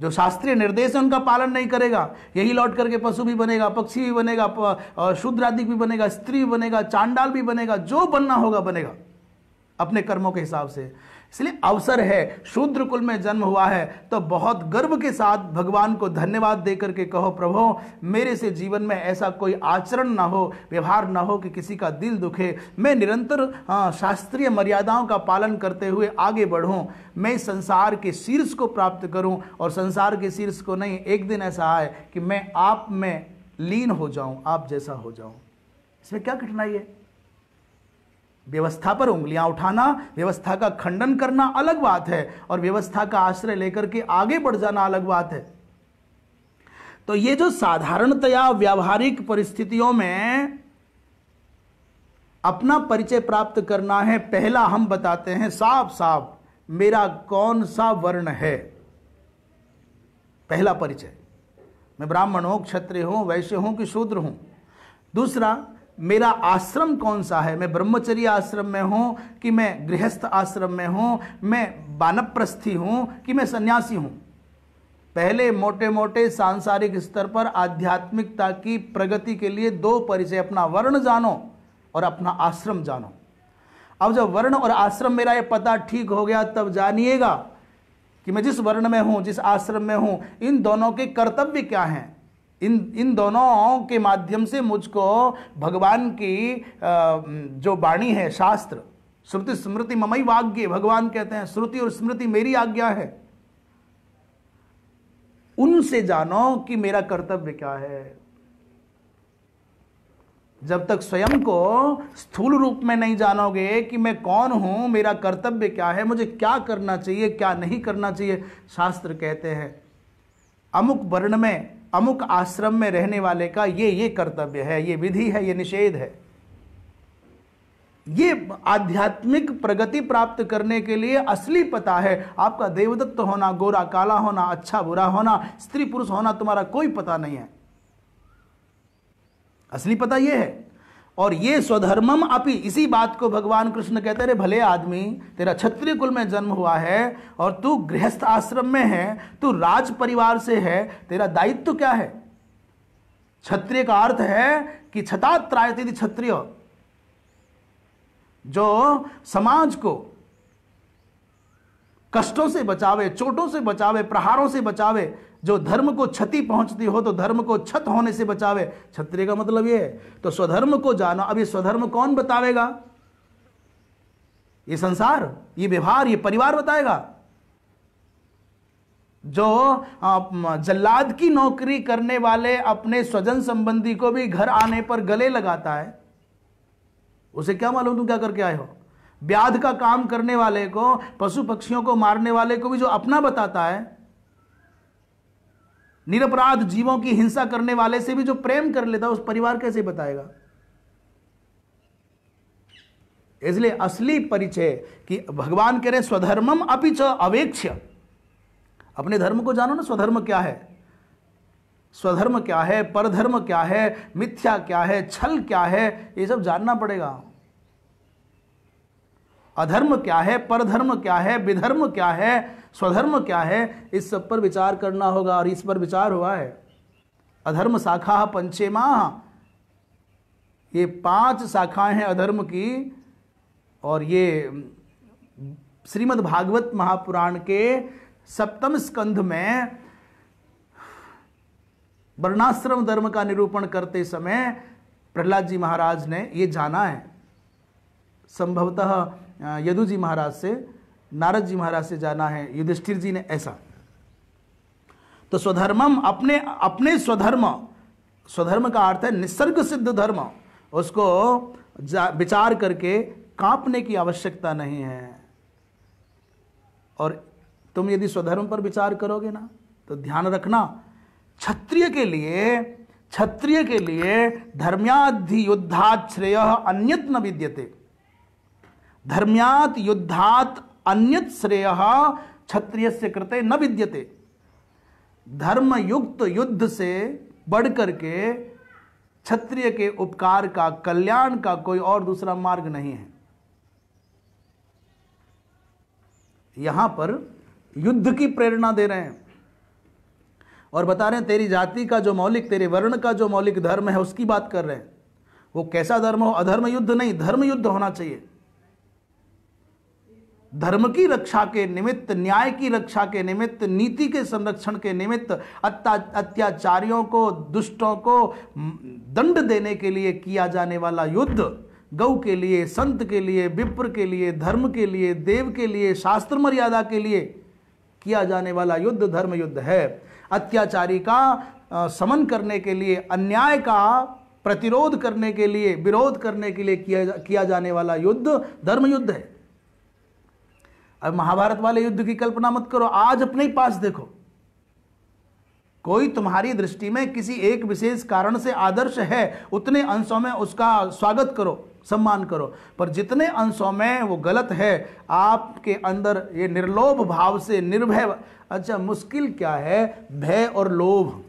जो शास्त्रीय निर्देश है उनका पालन नहीं करेगा यही लौट करके पशु भी बनेगा पक्षी भी बनेगा शूद्र आदि भी बनेगा स्त्री भी बनेगा चांडाल भी बनेगा जो बनना होगा बनेगा अपने कर्मों के हिसाब से इसलिए अवसर है शूद्र कुल में जन्म हुआ है तो बहुत गर्व के साथ भगवान को धन्यवाद देकर के कहो प्रभो मेरे से जीवन में ऐसा कोई आचरण ना हो व्यवहार ना हो कि किसी का दिल दुखे मैं निरंतर हाँ, शास्त्रीय मर्यादाओं का पालन करते हुए आगे बढ़ूं मैं संसार के शीर्ष को प्राप्त करूं और संसार के शीर्ष को नहीं एक दिन ऐसा आए कि मैं आप में लीन हो जाऊँ आप जैसा हो जाऊँ इसमें क्या कठिनाई है व्यवस्था पर उंगलियां उठाना व्यवस्था का खंडन करना अलग बात है और व्यवस्था का आश्रय लेकर के आगे बढ़ जाना अलग बात है तो ये जो साधारणतया व्यावहारिक परिस्थितियों में अपना परिचय प्राप्त करना है पहला हम बताते हैं साफ साफ मेरा कौन सा वर्ण है पहला परिचय मैं ब्राह्मण हूं क्षत्रिय हूं वैश्य हूं कि शूद्र हूं दूसरा मेरा आश्रम कौन सा है मैं ब्रह्मचर्य आश्रम में हूँ कि मैं गृहस्थ आश्रम में हूँ मैं बानप्रस्थी हूँ कि मैं सन्यासी हूँ पहले मोटे मोटे सांसारिक स्तर पर आध्यात्मिकता की प्रगति के लिए दो परिचय अपना वर्ण जानो और अपना आश्रम जानो अब जब वर्ण और आश्रम मेरा ये पता ठीक हो गया तब जानिएगा कि मैं जिस वर्ण में हूँ जिस आश्रम में हूँ इन दोनों के कर्तव्य क्या हैं इन इन दोनों के माध्यम से मुझको भगवान की जो वाणी है शास्त्र श्रुति स्मृति ममई वाग्य भगवान कहते हैं श्रुति और स्मृति मेरी आज्ञा है उनसे जानो कि मेरा कर्तव्य क्या है जब तक स्वयं को स्थूल रूप में नहीं जानोगे कि मैं कौन हूं मेरा कर्तव्य क्या है मुझे क्या करना चाहिए क्या नहीं करना चाहिए शास्त्र कहते हैं अमुक वर्ण में अमुक आश्रम में रहने वाले का ये ये कर्तव्य है ये विधि है ये निषेध है ये आध्यात्मिक प्रगति प्राप्त करने के लिए असली पता है आपका देवदत्त होना गोरा काला होना अच्छा बुरा होना स्त्री पुरुष होना तुम्हारा कोई पता नहीं है असली पता यह है और ये स्वधर्मम अपि इसी बात को भगवान कृष्ण कहते रहे भले आदमी तेरा क्षत्रिय कुल में जन्म हुआ है और तू गृहस्थ आश्रम में है तू राज परिवार से है तेरा दायित्व तो क्या है क्षत्रिय का अर्थ है कि छतात्रायती क्षत्रिय जो समाज को कष्टों से बचावे चोटों से बचावे प्रहारों से बचावे जो धर्म को क्षति पहुंचती हो तो धर्म को छत होने से बचावे क्षत्रिय का मतलब ये है तो स्वधर्म को जानो अब ये स्वधर्म कौन बतावेगा ये संसार ये व्यवहार ये परिवार बताएगा जो जल्लाद की नौकरी करने वाले अपने स्वजन संबंधी को भी घर आने पर गले लगाता है उसे क्या मालूम तुम क्या करके आए हो ब्याध का काम करने वाले को पशु पक्षियों को मारने वाले को भी जो अपना बताता है निरपराध जीवों की हिंसा करने वाले से भी जो प्रेम कर लेता है उस परिवार कैसे बताएगा इसलिए असली परिचय कि भगवान कह रहे स्वधर्मम अपि च अवेक्ष अपने धर्म को जानो ना स्वधर्म क्या है स्वधर्म क्या है परधर्म क्या है मिथ्या क्या है छल क्या है ये सब जानना पड़ेगा अधर्म क्या है परधर्म क्या है विधर्म क्या है स्वधर्म क्या है इस सब पर विचार करना होगा और इस पर विचार हुआ है अधर्म शाखा पंचेमा ये पांच शाखाएं हैं अधर्म की और ये श्रीमद् भागवत महापुराण के सप्तम स्कंध में वर्णाश्रम धर्म का निरूपण करते समय प्रहलाद जी महाराज ने ये जाना है संभवतः यदु जी महाराज से नारद जी महाराज से जाना है युधिष्ठिर जी ने ऐसा तो स्वधर्मम अपने अपने स्वधर्म स्वधर्म का अर्थ है निसर्ग सिद्ध धर्म उसको विचार करके कांपने की आवश्यकता नहीं है और तुम यदि स्वधर्म पर विचार करोगे ना तो ध्यान रखना क्षत्रिय के लिए क्षत्रिय के लिए धर्म्याधि युद्धाश्रेय अन्यत न विद्यते धर्म्यात युद्धात अन्यत श्रेय क्षत्रिय से कृते न विद्यते धर्मयुक्त युद्ध से बढ़ करके क्षत्रिय के उपकार का कल्याण का कोई और दूसरा मार्ग नहीं है यहां पर युद्ध की प्रेरणा दे रहे हैं और बता रहे हैं तेरी जाति का जो मौलिक तेरे वर्ण का जो मौलिक धर्म है उसकी बात कर रहे हैं वो कैसा धर्म हो अधर्म युद्ध नहीं धर्म युद्ध होना चाहिए धर्म की रक्षा के निमित्त न्याय की रक्षा के निमित्त नीति के संरक्षण के निमित्त अत्याचारियों को दुष्टों को दंड देने के लिए किया जाने वाला युद्ध गौ के लिए संत के लिए विप्र के लिए धर्म के लिए देव के लिए शास्त्र मर्यादा के लिए किया जाने वाला युद्ध धर्म युद्ध है अत्याचारी का समन करने के लिए अन्याय का प्रतिरोध करने के लिए विरोध करने के लिए किया जा, किया जाने वाला युद्ध धर्म युद्ध है अब महाभारत वाले युद्ध की कल्पना मत करो आज अपने ही पास देखो कोई तुम्हारी दृष्टि में किसी एक विशेष कारण से आदर्श है उतने अंशों में उसका स्वागत करो सम्मान करो पर जितने अंशों में वो गलत है आपके अंदर ये निर्लोभ भाव से निर्भय अच्छा मुश्किल क्या है भय और लोभ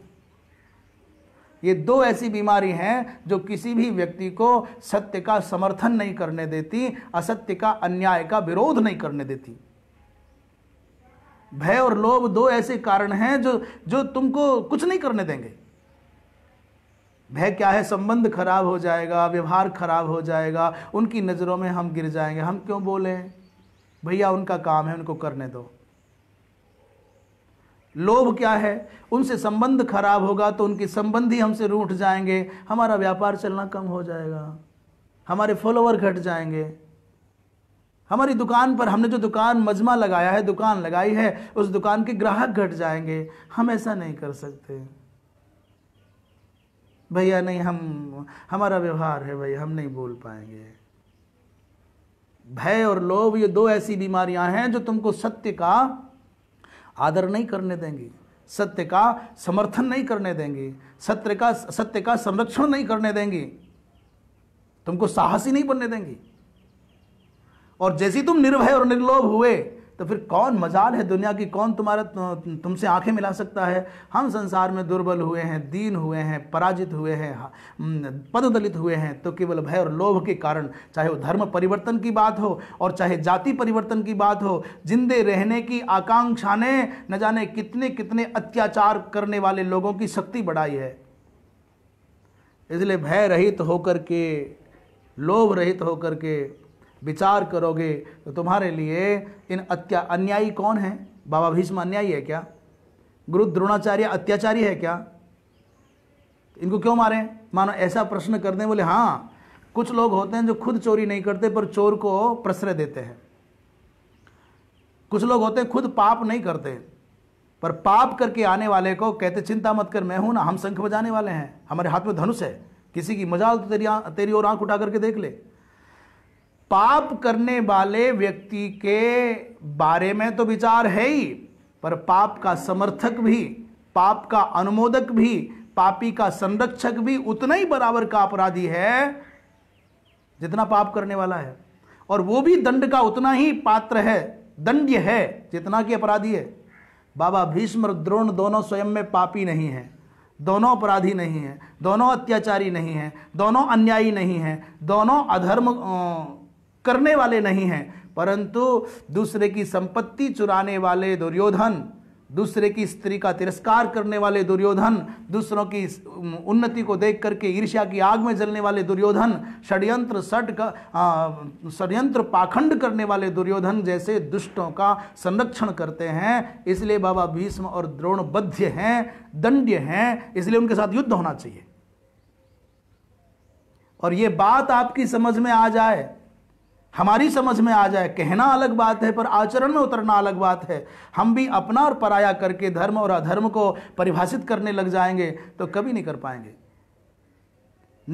ये दो ऐसी बीमारी हैं जो किसी भी व्यक्ति को सत्य का समर्थन नहीं करने देती असत्य का अन्याय का विरोध नहीं करने देती भय और लोभ दो ऐसे कारण हैं जो जो तुमको कुछ नहीं करने देंगे भय क्या है संबंध खराब हो जाएगा व्यवहार खराब हो जाएगा उनकी नज़रों में हम गिर जाएंगे हम क्यों बोले भैया उनका काम है उनको करने दो लोभ क्या है उनसे संबंध खराब होगा तो उनकी संबंधी हमसे रूठ जाएंगे हमारा व्यापार चलना कम हो जाएगा हमारे फॉलोवर घट जाएंगे हमारी दुकान पर हमने जो दुकान मजमा लगाया है दुकान लगाई है उस दुकान के ग्राहक घट जाएंगे हम ऐसा नहीं कर सकते भैया नहीं हम हमारा व्यवहार है भैया हम नहीं बोल पाएंगे भय और लोभ ये दो ऐसी बीमारियां हैं जो तुमको सत्य का आदर नहीं करने देंगे सत्य का समर्थन नहीं करने देंगे सत्य का सत्य का संरक्षण नहीं करने देंगे तुमको साहसी नहीं बनने देंगे और जैसी तुम निर्भय और निर्लोभ हुए तो फिर कौन मजाल है दुनिया की कौन तुम्हारा तुमसे आंखें मिला सकता है हम संसार में दुर्बल हुए हैं दीन हुए हैं पराजित हुए हैं पद दलित हुए हैं तो केवल भय और लोभ के कारण चाहे वो धर्म परिवर्तन की बात हो और चाहे जाति परिवर्तन की बात हो जिंदे रहने की आकांक्षा ने न जाने कितने कितने अत्याचार करने वाले लोगों की शक्ति बढ़ाई है इसलिए भय रहित होकर के लोभ रहित होकर के विचार करोगे तो तुम्हारे लिए इन अत्या अन्यायी कौन है बाबा भीष्म अन्यायी है क्या गुरु द्रोणाचार्य अत्याचारी है क्या इनको क्यों मारें मानो ऐसा प्रश्न कर दें बोले हाँ कुछ लोग होते हैं जो खुद चोरी नहीं करते पर चोर को प्रश्रय देते हैं कुछ लोग होते हैं खुद पाप नहीं करते पर पाप करके आने वाले को कहते चिंता मत कर मैं हूं ना हम शंख बजाने वाले हैं हमारे हाथ में धनुष है किसी की मजाल तो तेरी तेरी और आंख उठा करके देख ले पाप करने वाले व्यक्ति के बारे में तो विचार है ही पर पाप का समर्थक भी पाप का अनुमोदक भी पापी का संरक्षक भी उतना ही बराबर का अपराधी है जितना पाप करने वाला है और वो भी दंड का उतना ही पात्र है दंड है जितना कि अपराधी है बाबा भीष्म और द्रोण दोनों स्वयं में पापी नहीं है दोनों अपराधी नहीं हैं दोनों अत्याचारी नहीं हैं दोनों अन्यायी नहीं हैं दोनों अधर्म करने वाले नहीं हैं परंतु दूसरे की संपत्ति चुराने वाले दुर्योधन दूसरे की स्त्री का तिरस्कार करने वाले दुर्योधन दूसरों की उन्नति को देख करके ईर्ष्या की आग में जलने वाले दुर्योधन षड्यंत्र सट षड्यंत्र पाखंड करने वाले दुर्योधन जैसे दुष्टों का संरक्षण करते हैं इसलिए बाबा भीष्म और द्रोण बद्ध हैं दंड्य हैं इसलिए उनके साथ युद्ध होना चाहिए और ये बात आपकी समझ में आ जाए हमारी समझ में आ जाए कहना अलग बात है पर आचरण में उतरना अलग बात है हम भी अपना और पराया करके धर्म और अधर्म को परिभाषित करने लग जाएंगे तो कभी नहीं कर पाएंगे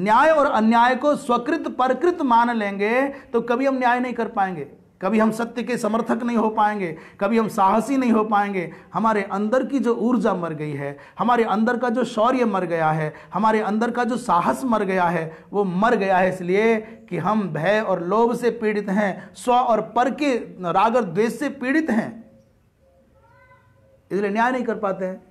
न्याय और अन्याय को स्वकृत परकृत मान लेंगे तो कभी हम न्याय नहीं कर पाएंगे कभी हम सत्य के समर्थक नहीं हो पाएंगे कभी हम साहसी नहीं हो पाएंगे हमारे अंदर की जो ऊर्जा मर गई है हमारे अंदर का जो शौर्य मर गया है हमारे अंदर का जो साहस मर गया है वो मर गया है इसलिए कि हम भय और लोभ से पीड़ित हैं स्व और पर के राग और द्वेष से पीड़ित हैं इसलिए न्याय नहीं कर पाते हैं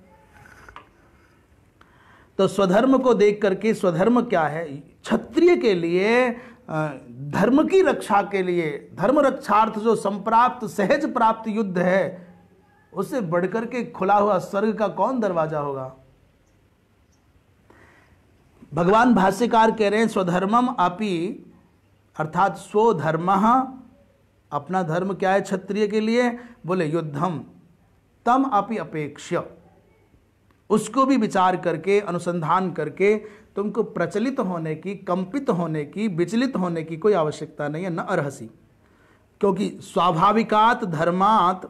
तो स्वधर्म को देख करके स्वधर्म क्या है क्षत्रिय के लिए धर्म की रक्षा के लिए धर्म रक्षार्थ जो संप्राप्त सहज प्राप्त युद्ध है उससे बढ़कर के खुला हुआ स्वर्ग का कौन दरवाजा होगा भगवान भाष्यकार कह रहे हैं स्वधर्मम अपि अर्थात स्वधर्म अपना धर्म क्या है क्षत्रिय के लिए बोले युद्धम तम अपि अपेक्ष्य उसको भी विचार करके अनुसंधान करके तुमको प्रचलित होने की कंपित होने की विचलित होने की कोई आवश्यकता नहीं है न अरहसी क्योंकि स्वाभाविकात धर्मात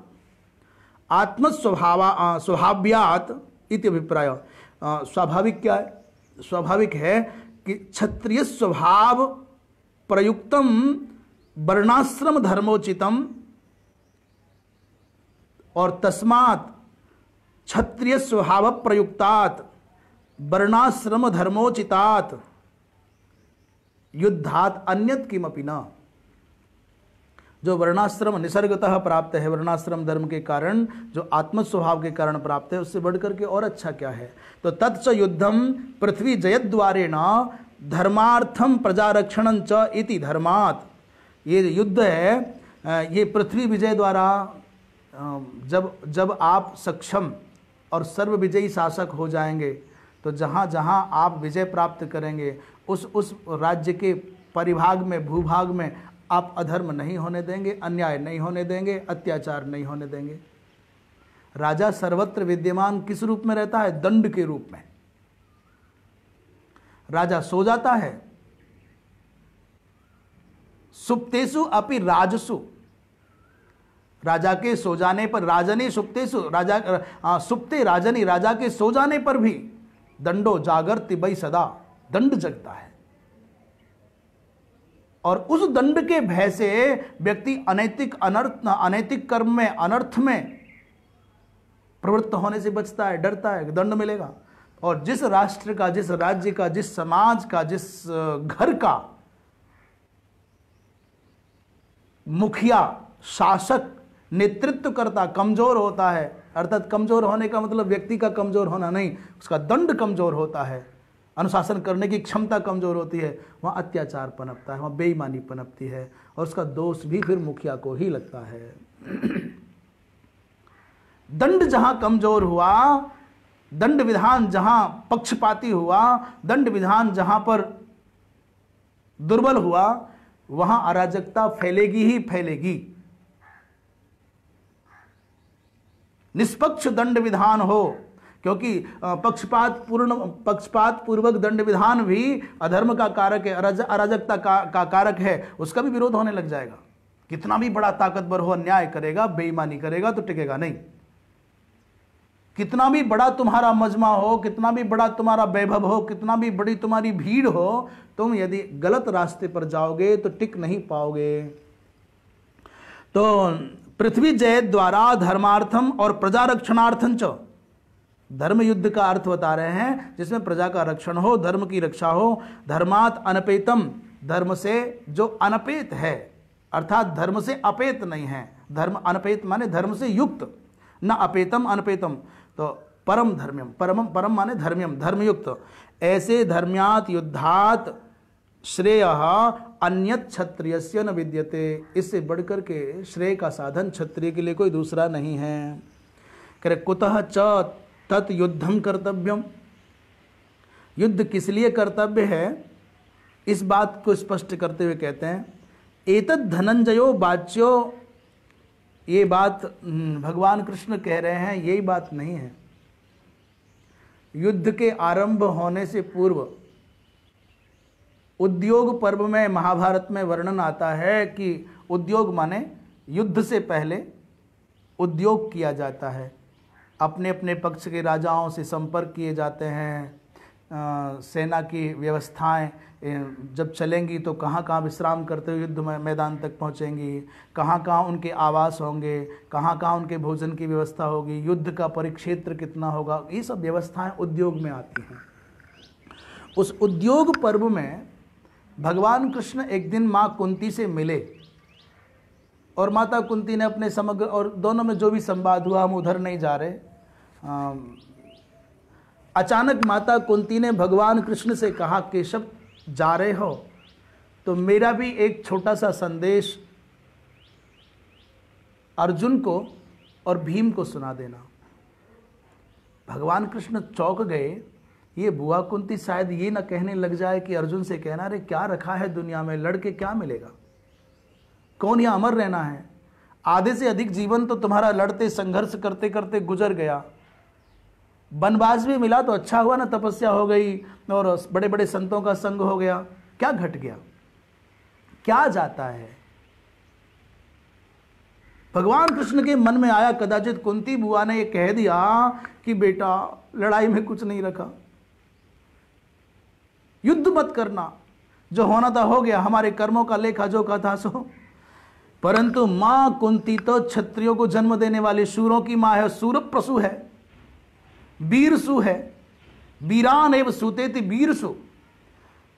स्वभाव स्वभाव्यात इति अभिप्राय स्वाभाविक क्या है स्वाभाविक है कि क्षत्रिय स्वभाव प्रयुक्तम वर्णाश्रम धर्मोचितम और तस्मात क्षत्रिय स्वभाव प्रयुक्तात वर्णाश्रम धर्मोचितात युद्धात अन्यत किमपि न जो वर्णाश्रम निसर्गतः प्राप्त है वर्णाश्रम धर्म के कारण जो आत्म स्वभाव के कारण प्राप्त है उससे बढ़कर के और अच्छा क्या है तो तत्च युद्धम पृथ्वी न धर्मार्थम प्रजारक्षण च इति धर्मात् ये युद्ध है ये पृथ्वी विजय द्वारा जब जब आप सक्षम और सर्व विजयी शासक हो जाएंगे तो जहाँ जहाँ आप विजय प्राप्त करेंगे उस उस राज्य के परिभाग में भूभाग में आप अधर्म नहीं होने देंगे अन्याय नहीं होने देंगे अत्याचार नहीं होने देंगे राजा सर्वत्र विद्यमान किस रूप में रहता है दंड के रूप में राजा सो जाता है सुप्तेशु अपि राजसु राजा के सो जाने पर राजनी सुप्ते राजा आ, सुप्ते राजनी राजा के सो जाने पर भी दंडो जागर तिबई सदा दंड जगता है और उस दंड के भय से व्यक्ति अनैतिक अनर्थ अनैतिक कर्म में अनर्थ में प्रवृत्त होने से बचता है डरता है दंड मिलेगा और जिस राष्ट्र का जिस राज्य का जिस समाज का जिस घर का मुखिया शासक नेतृत्वकर्ता कमजोर होता है अर्थात कमजोर होने का मतलब व्यक्ति का कमजोर होना नहीं उसका दंड कमजोर होता है अनुशासन करने की क्षमता कमजोर होती है वहाँ अत्याचार पनपता है वहाँ बेईमानी पनपती है और उसका दोष भी फिर मुखिया को ही लगता है दंड जहाँ कमजोर हुआ दंड विधान जहाँ पक्षपाती हुआ दंड विधान जहाँ पर दुर्बल हुआ वहाँ अराजकता फैलेगी ही फैलेगी निष्पक्ष दंड विधान हो क्योंकि पक्षपात पूर्ण पक्षपात पूर्वक दंड विधान भी अधर्म का कारक है अराज, अराजकता का, का कारक है उसका भी विरोध होने लग जाएगा कितना भी बड़ा ताकतवर हो अन्याय करेगा बेईमानी करेगा तो टिकेगा नहीं कितना भी बड़ा तुम्हारा मजमा हो कितना भी बड़ा तुम्हारा वैभव हो कितना भी बड़ी तुम्हारी भीड़ हो तुम यदि गलत रास्ते पर जाओगे तो टिक नहीं पाओगे तो पृथ्वी जय द्वारा धर्मार्थम और प्रजा रक्षणार्थम च धर्म युद्ध का अर्थ बता रहे हैं जिसमें प्रजा का रक्षण हो धर्म की रक्षा हो धर्मात अनपेतम धर्म से जो अनपेत है अर्थात धर्म से अपेत नहीं है धर्म अनपेत माने धर्म से युक्त न अपेतम अनपेतम तो परम धर्म्यम परम परम माने धर्म्यम धर्मयुक्त ऐसे धर्म्यात युद्धात श्रेय अन्य क्षत्रिय न विद्यते इससे बढ़कर के श्रेय का साधन क्षत्रिय के लिए कोई दूसरा नहीं है करे कुतः च तत् युद्धम कर्तव्यम युद्ध किस लिए कर्तव्य है इस बात को स्पष्ट करते हुए कहते हैं एतद धनंजयो बाच्यो ये बात हम्म, भगवान कृष्ण कह रहे हैं यही बात नहीं है युद्ध के आरंभ होने से पूर्व उद्योग पर्व में महाभारत में वर्णन आता है कि उद्योग माने युद्ध से पहले उद्योग किया जाता है अपने अपने पक्ष के राजाओं से संपर्क किए जाते हैं आ, सेना की व्यवस्थाएं जब चलेंगी तो कहाँ कहाँ विश्राम करते हुए युद्ध में मैदान तक पहुँचेंगी कहाँ कहाँ उनके आवास होंगे कहाँ कहाँ उनके भोजन की व्यवस्था होगी युद्ध का परिक्षेत्र कितना होगा ये सब व्यवस्थाएं उद्योग में आती हैं उस उद्योग पर्व में भगवान कृष्ण एक दिन माँ कुंती से मिले और माता कुंती ने अपने समग्र और दोनों में जो भी संवाद हुआ हम उधर नहीं जा रहे आ, अचानक माता कुंती ने भगवान कृष्ण से कहा केशव जा रहे हो तो मेरा भी एक छोटा सा संदेश अर्जुन को और भीम को सुना देना भगवान कृष्ण चौक गए ये बुआ कुंती शायद ये ना कहने लग जाए कि अर्जुन से कहना अरे क्या रखा है दुनिया में लड़के क्या मिलेगा कौन यहाँ अमर रहना है आधे से अधिक जीवन तो तुम्हारा लड़ते संघर्ष करते करते गुजर गया वनवास भी मिला तो अच्छा हुआ ना तपस्या हो गई और बड़े बड़े संतों का संग हो गया क्या घट गया क्या जाता है भगवान कृष्ण के मन में आया कदाचित कुंती बुआ ने यह कह दिया कि बेटा लड़ाई में कुछ नहीं रखा युद्ध मत करना जो होना था हो गया हमारे कर्मों का लेखा जोखा था सो परंतु मां कुंती तो क्षत्रियों को जन्म देने वाले सूरों की मां है प्रसु है बीरसु है बीरान एवं सुते थे बीरसु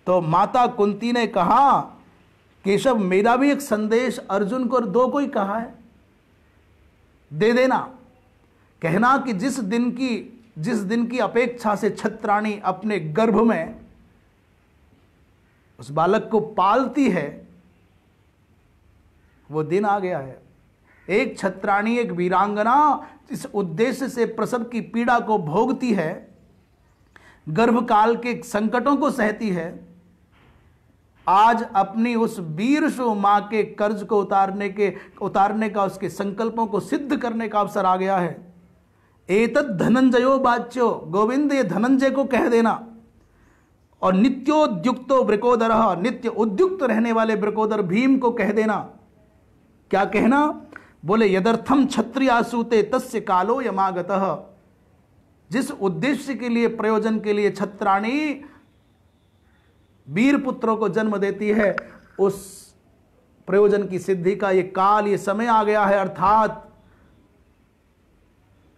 तो माता कुंती ने कहा केशव मेरा भी एक संदेश अर्जुन को दो को ही कहा है दे देना कहना कि जिस दिन की जिस दिन की अपेक्षा से छत्राणी अपने गर्भ में उस बालक को पालती है वो दिन आ गया है एक छत्राणी एक वीरांगना इस उद्देश्य से प्रसव की पीड़ा को भोगती है गर्भकाल के संकटों को सहती है आज अपनी उस वीर शो मां के कर्ज को उतारने के उतारने का उसके संकल्पों को सिद्ध करने का अवसर आ गया है एतद धनंजयो बाच्यो गोविंद ये धनंजय को कह देना और नित्योद्युक्तो ब्रिकोदर नित्य उद्युक्त रहने वाले ब्रिकोदर भीम को कह देना क्या कहना बोले यदर्थम आसूते तस्य कालो यमागत जिस उद्देश्य के लिए प्रयोजन के लिए छत्राणी वीर पुत्रों को जन्म देती है उस प्रयोजन की सिद्धि का ये काल ये समय आ गया है अर्थात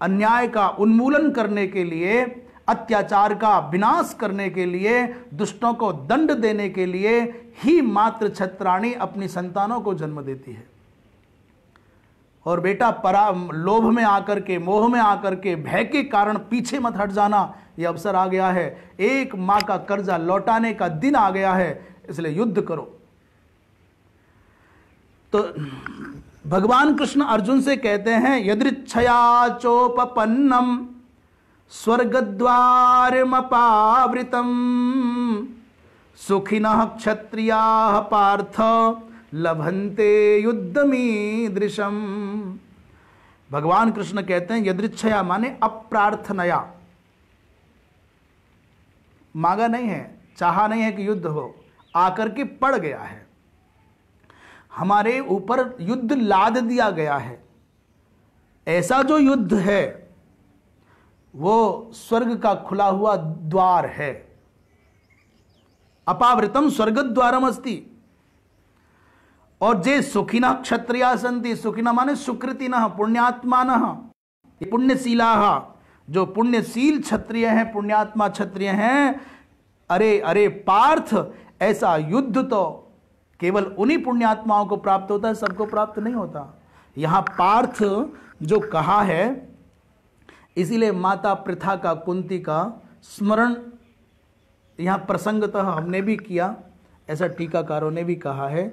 अन्याय का उन्मूलन करने के लिए अत्याचार का विनाश करने के लिए दुष्टों को दंड देने के लिए ही मात्र छत्राणी अपनी संतानों को जन्म देती है और बेटा परा लोभ में आकर के मोह में आकर के भय के कारण पीछे मत हट जाना यह अवसर आ गया है एक मां का कर्जा लौटाने का दिन आ गया है इसलिए युद्ध करो तो भगवान कृष्ण अर्जुन से कहते हैं यदृच्छया चोपन्नम स्वर्गद्वारमपावृतम् सुखिन क्षत्रिया पार्थ लभंते लभन्ते दृशम भगवान कृष्ण कहते हैं यदृच्छया माने अप्रार्थनया मांगा नहीं है चाहा नहीं है कि युद्ध हो आकर के पड़ गया है हमारे ऊपर युद्ध लाद दिया गया है ऐसा जो युद्ध है वो स्वर्ग का खुला हुआ द्वार है अपावृतम स्वर्ग द्वारम अस्ति और जे सुखिना क्षत्रिया संति सुखिना माने सुकृति न पुण्यात्मा न पुण्यशीला जो पुण्यशील क्षत्रिय हैं पुण्यात्मा क्षत्रिय हैं अरे अरे पार्थ ऐसा युद्ध तो केवल उन्हीं पुण्यात्माओं को प्राप्त होता है सबको प्राप्त नहीं होता यहां पार्थ जो कहा है इसीलिए माता प्रथा का कुंती का स्मरण यहाँ प्रसंगतः हमने भी किया ऐसा टीकाकारों ने भी कहा है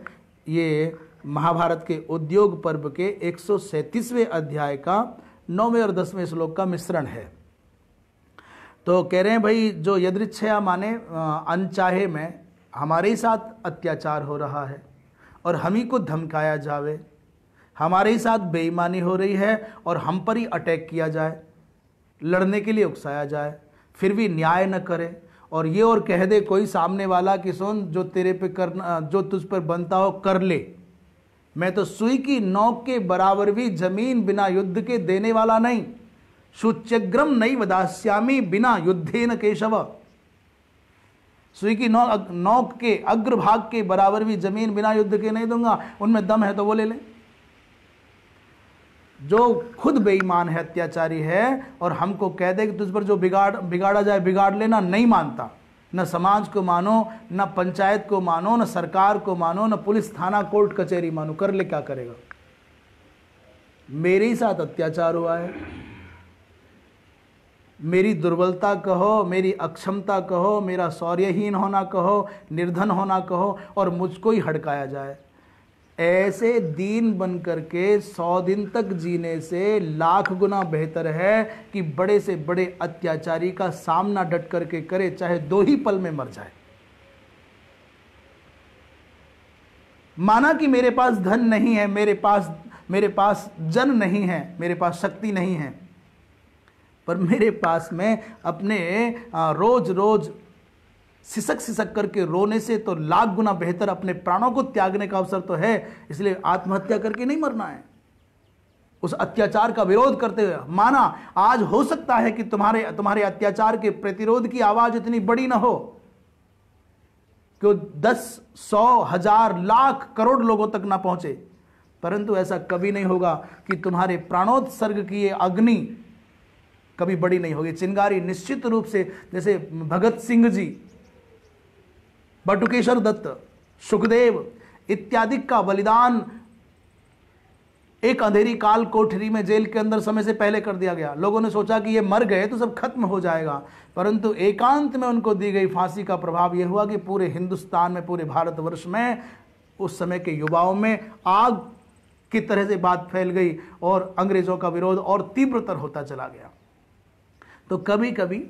ये महाभारत के उद्योग पर्व के एक अध्याय का नौवें और दसवें श्लोक का मिश्रण है तो कह रहे हैं भाई जो यदृच्छया माने अनचाहे में हमारे ही साथ अत्याचार हो रहा है और हम ही को धमकाया जावे हमारे ही साथ बेईमानी हो रही है और हम पर ही अटैक किया जाए लड़ने के लिए उकसाया जाए फिर भी न्याय न करे और ये और कह दे कोई सामने वाला कि सुन जो तेरे पे करना जो तुझ पर बनता हो कर ले मैं तो सुई की नौक के बराबर भी जमीन बिना युद्ध के देने वाला नहीं सुचग्रम नहीं वदास्यामी बिना युद्धे न केशव सुई की नौक नौक के अग्रभाग के बराबर भी जमीन बिना युद्ध के नहीं दूंगा उनमें दम है तो वो ले लें जो खुद बेईमान है अत्याचारी है और हमको कह दे कि तुझ पर जो बिगाड़ बिगाड़ा जाए बिगाड़ लेना नहीं मानता न समाज को मानो न पंचायत को मानो न सरकार को मानो न पुलिस थाना कोर्ट कचहरी मानो कर ले क्या करेगा मेरे ही साथ अत्याचार हुआ है मेरी दुर्बलता कहो मेरी अक्षमता कहो मेरा शौर्यहीन होना कहो निर्धन होना कहो और मुझको ही हड़काया जाए ऐसे दीन बन करके सौ दिन तक जीने से लाख गुना बेहतर है कि बड़े से बड़े अत्याचारी का सामना डट करके करे चाहे दो ही पल में मर जाए माना कि मेरे पास धन नहीं है मेरे पास मेरे पास जन नहीं है मेरे पास शक्ति नहीं है पर मेरे पास में अपने रोज रोज सिसक सिसक करके रोने से तो लाख गुना बेहतर अपने प्राणों को त्यागने का अवसर तो है इसलिए आत्महत्या करके नहीं मरना है उस अत्याचार का विरोध करते हुए माना आज हो सकता है कि तुम्हारे तुम्हारे अत्याचार के प्रतिरोध की आवाज इतनी बड़ी ना हो क्यों दस सौ हजार लाख करोड़ लोगों तक ना पहुंचे परंतु ऐसा कभी नहीं होगा कि तुम्हारे प्राणोत्सर्ग की ये अग्नि कभी बड़ी नहीं होगी चिंगारी निश्चित रूप से जैसे भगत सिंह जी बटुकेश्वर दत्त सुखदेव इत्यादि का बलिदान एक अंधेरी काल कोठरी में जेल के अंदर समय से पहले कर दिया गया लोगों ने सोचा कि ये मर गए तो सब खत्म हो जाएगा परंतु एकांत में उनको दी गई फांसी का प्रभाव यह हुआ कि पूरे हिंदुस्तान में पूरे भारतवर्ष में उस समय के युवाओं में आग की तरह से बात फैल गई और अंग्रेजों का विरोध और तीव्रतर होता चला गया तो कभी कभी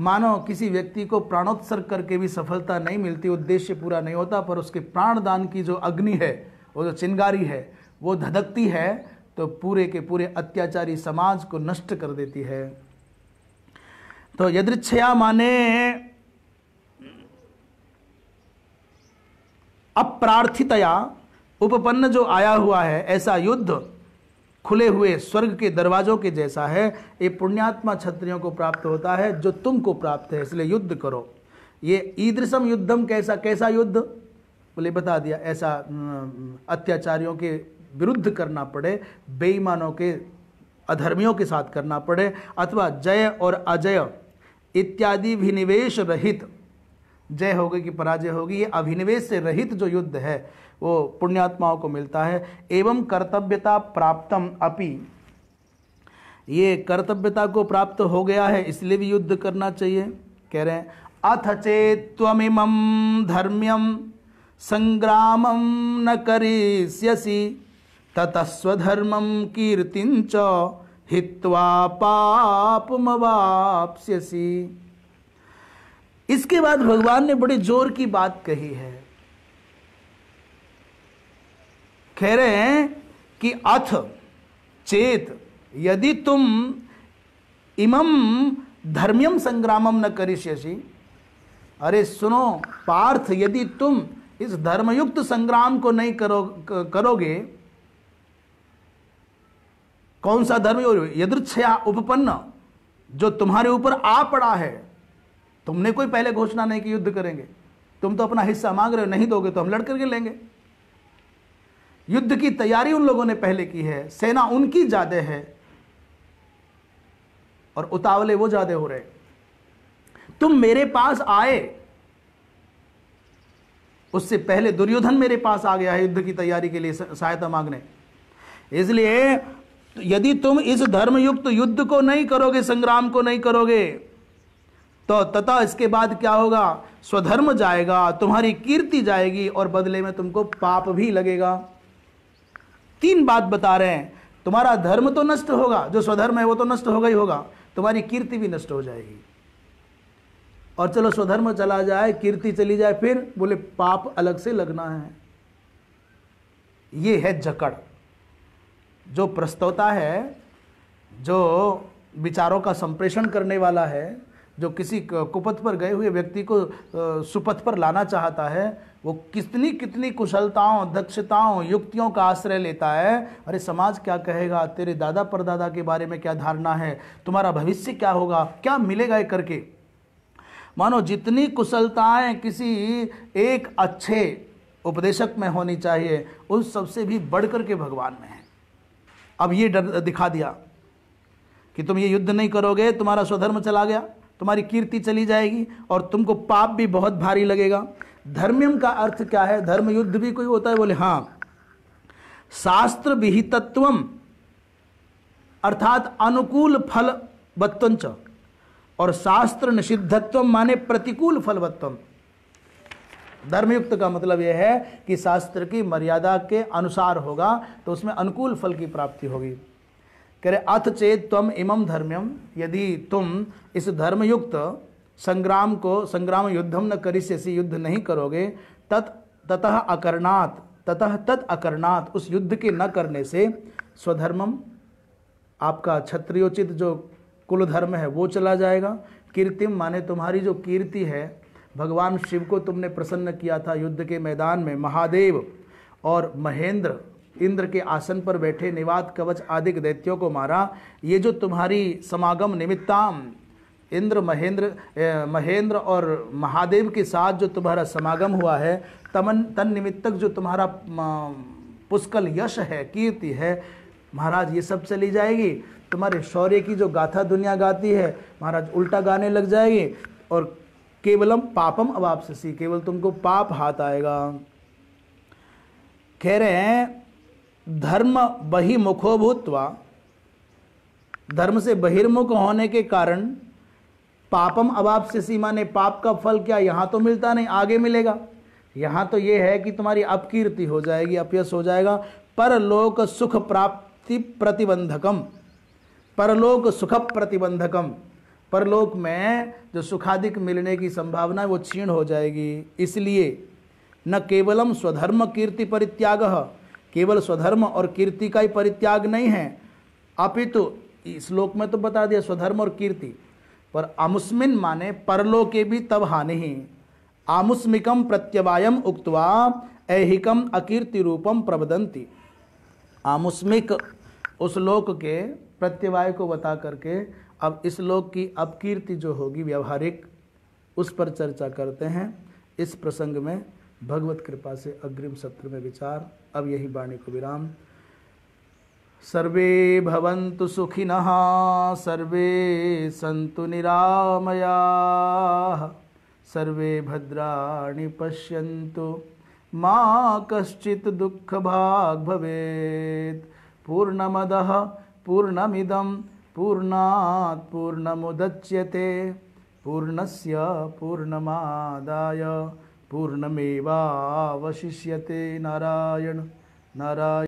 मानो किसी व्यक्ति को प्राणोत्सर्ग करके भी सफलता नहीं मिलती उद्देश्य पूरा नहीं होता पर उसके प्राणदान की जो अग्नि है वो जो चिंगारी है वो धधकती है तो पूरे के पूरे अत्याचारी समाज को नष्ट कर देती है तो यदृच्छया माने अप्रार्थितया उपपन्न जो आया हुआ है ऐसा युद्ध खुले हुए स्वर्ग के दरवाजों के जैसा है ये पुण्यात्मा क्षत्रियों को प्राप्त होता है जो तुमको प्राप्त है इसलिए युद्ध करो ये ईदृशम युद्धम कैसा कैसा युद्ध बोले बता दिया ऐसा अत्याचारियों के विरुद्ध करना पड़े बेईमानों के अधर्मियों के साथ करना पड़े अथवा जय और अजय इत्यादि विनिवेश रहित जय होगी कि पराजय होगी ये अभिनिवेश से रहित जो युद्ध है वो पुण्यात्माओं को मिलता है एवं कर्तव्यता प्राप्तम अपि ये कर्तव्यता को प्राप्त हो गया है इसलिए भी युद्ध करना चाहिए कह रहे हैं अथ चेतमिम धर्म्यम संग्राम न करीष्यसी ततस्वधर्म कीर्ति हित्वा हित्वा पापमवाप्स्यसि इसके बाद भगवान ने बड़े जोर की बात कही है कह रहे हैं कि अथ चेत यदि तुम इमम धर्म्यम संग्रामम न करिष्यसि अरे सुनो पार्थ यदि तुम इस धर्मयुक्त संग्राम को नहीं करो करोगे कौन सा धर्म यदृच्छया उपपन्न जो तुम्हारे ऊपर आ पड़ा है तुमने कोई पहले घोषणा नहीं की युद्ध करेंगे तुम तो अपना हिस्सा मांग रहे हो नहीं दोगे तो हम लड़ करके लेंगे युद्ध की तैयारी उन लोगों ने पहले की है सेना उनकी ज़्यादा है और उतावले वो ज़्यादा हो रहे तुम मेरे पास आए उससे पहले दुर्योधन मेरे पास आ गया है युद्ध की तैयारी के लिए सहायता मांगने इसलिए यदि तुम इस धर्मयुक्त युद्ध को नहीं करोगे संग्राम को नहीं करोगे तो तथा इसके बाद क्या होगा स्वधर्म जाएगा तुम्हारी कीर्ति जाएगी और बदले में तुमको पाप भी लगेगा तीन बात बता रहे हैं तुम्हारा धर्म तो नष्ट होगा जो स्वधर्म है वो तो नष्ट होगा ही होगा तुम्हारी कीर्ति भी नष्ट हो जाएगी और चलो स्वधर्म चला जाए कीर्ति चली जाए फिर बोले पाप अलग से लगना है ये है जकड़ जो प्रस्तोता है जो विचारों का संप्रेषण करने वाला है जो किसी कुपथ पर गए हुए व्यक्ति को सुपथ पर लाना चाहता है वो कितनी कितनी कुशलताओं दक्षताओं युक्तियों का आश्रय लेता है अरे समाज क्या कहेगा तेरे दादा परदादा के बारे में क्या धारणा है तुम्हारा भविष्य क्या होगा क्या मिलेगा ये करके मानो जितनी कुशलताएं किसी एक अच्छे उपदेशक में होनी चाहिए उस सबसे भी बढ़कर के भगवान में है अब ये डर दिखा दिया कि तुम ये युद्ध नहीं करोगे तुम्हारा स्वधर्म चला गया तुम्हारी कीर्ति चली जाएगी और तुमको पाप भी बहुत भारी लगेगा धर्म्यम का अर्थ क्या है धर्म युद्ध भी कोई होता है बोले हाँ शास्त्र विहितत्व अर्थात अनुकूल फल वत्वंच और शास्त्र निषिद्धत्व माने प्रतिकूल फलवत्वम धर्मयुक्त का मतलब यह है कि शास्त्र की मर्यादा के अनुसार होगा तो उसमें अनुकूल फल की प्राप्ति होगी कह रहे अथ चेत तम इमम धर्म्यम यदि तुम इस धर्मयुक्त संग्राम को संग्राम युद्धम न करिष्यसि युद्ध नहीं करोगे तत् ततः अकरणात् ततः तत् अकरणात् उस युद्ध के न करने से स्वधर्मम आपका क्षत्रियोचित जो कुल धर्म है वो चला जाएगा कीर्तिम माने तुम्हारी जो कीर्ति है भगवान शिव को तुमने प्रसन्न किया था युद्ध के मैदान में महादेव और महेंद्र इंद्र के आसन पर बैठे निवात कवच आदि दैत्यों को मारा ये जो तुम्हारी समागम निमित्ताम इंद्र महेंद्र महेंद्र और महादेव के साथ जो तुम्हारा समागम हुआ है तमन तन निमित्तक जो तुम्हारा पुष्कल यश है कीर्ति है महाराज ये सब चली जाएगी तुम्हारे शौर्य की जो गाथा दुनिया गाती है महाराज उल्टा गाने लग जाएगी और केवलम पापम सी केवल तुमको पाप हाथ आएगा कह रहे हैं धर्म बहिमुखो भूतवा धर्म से बहिर्मुख होने के कारण पापम अबाप से सीमा ने पाप का फल क्या यहाँ तो मिलता नहीं आगे मिलेगा यहाँ तो ये है कि तुम्हारी अपकीर्ति हो जाएगी अपयस हो जाएगा परलोक सुख प्राप्ति प्रतिबंधकम परलोक सुख प्रतिबंधकम परलोक में जो सुखादिक मिलने की संभावना है वो क्षीण हो जाएगी इसलिए न केवलम स्वधर्म कीर्ति परित्याग केवल स्वधर्म और कीर्ति का ही परित्याग नहीं है अपितु श्लोक में तो बता दिया स्वधर्म और कीर्ति पर आमुस्मिन माने परलो के भी तब हानि आमुस्मिकम प्रत्यवायम उक्तवा ऐहिकम अकीर्ति रूपम प्रबदंती आमुस्मिक उस लोक के प्रत्यवाय को बता करके अब इस लोक की अपकीर्ति जो होगी व्यवहारिक उस पर चर्चा करते हैं इस प्रसंग में भगवत कृपा से अग्रिम सत्र में विचार अब यही वाणी को विराम सर्वे भवन्तु सुखिनः सर्वे सन्तु निरामयाः सर्वे भद्राणि पश्यन्तु मा कश्चित् दुःखभाग् भवेत् पूर्णमदः पूर्णमिदं पूर्णात् पूर्णमुदच्यते पूर्णस्य पूर्णमादाय पूर्णमेवावशिष्यते नारायण नारायण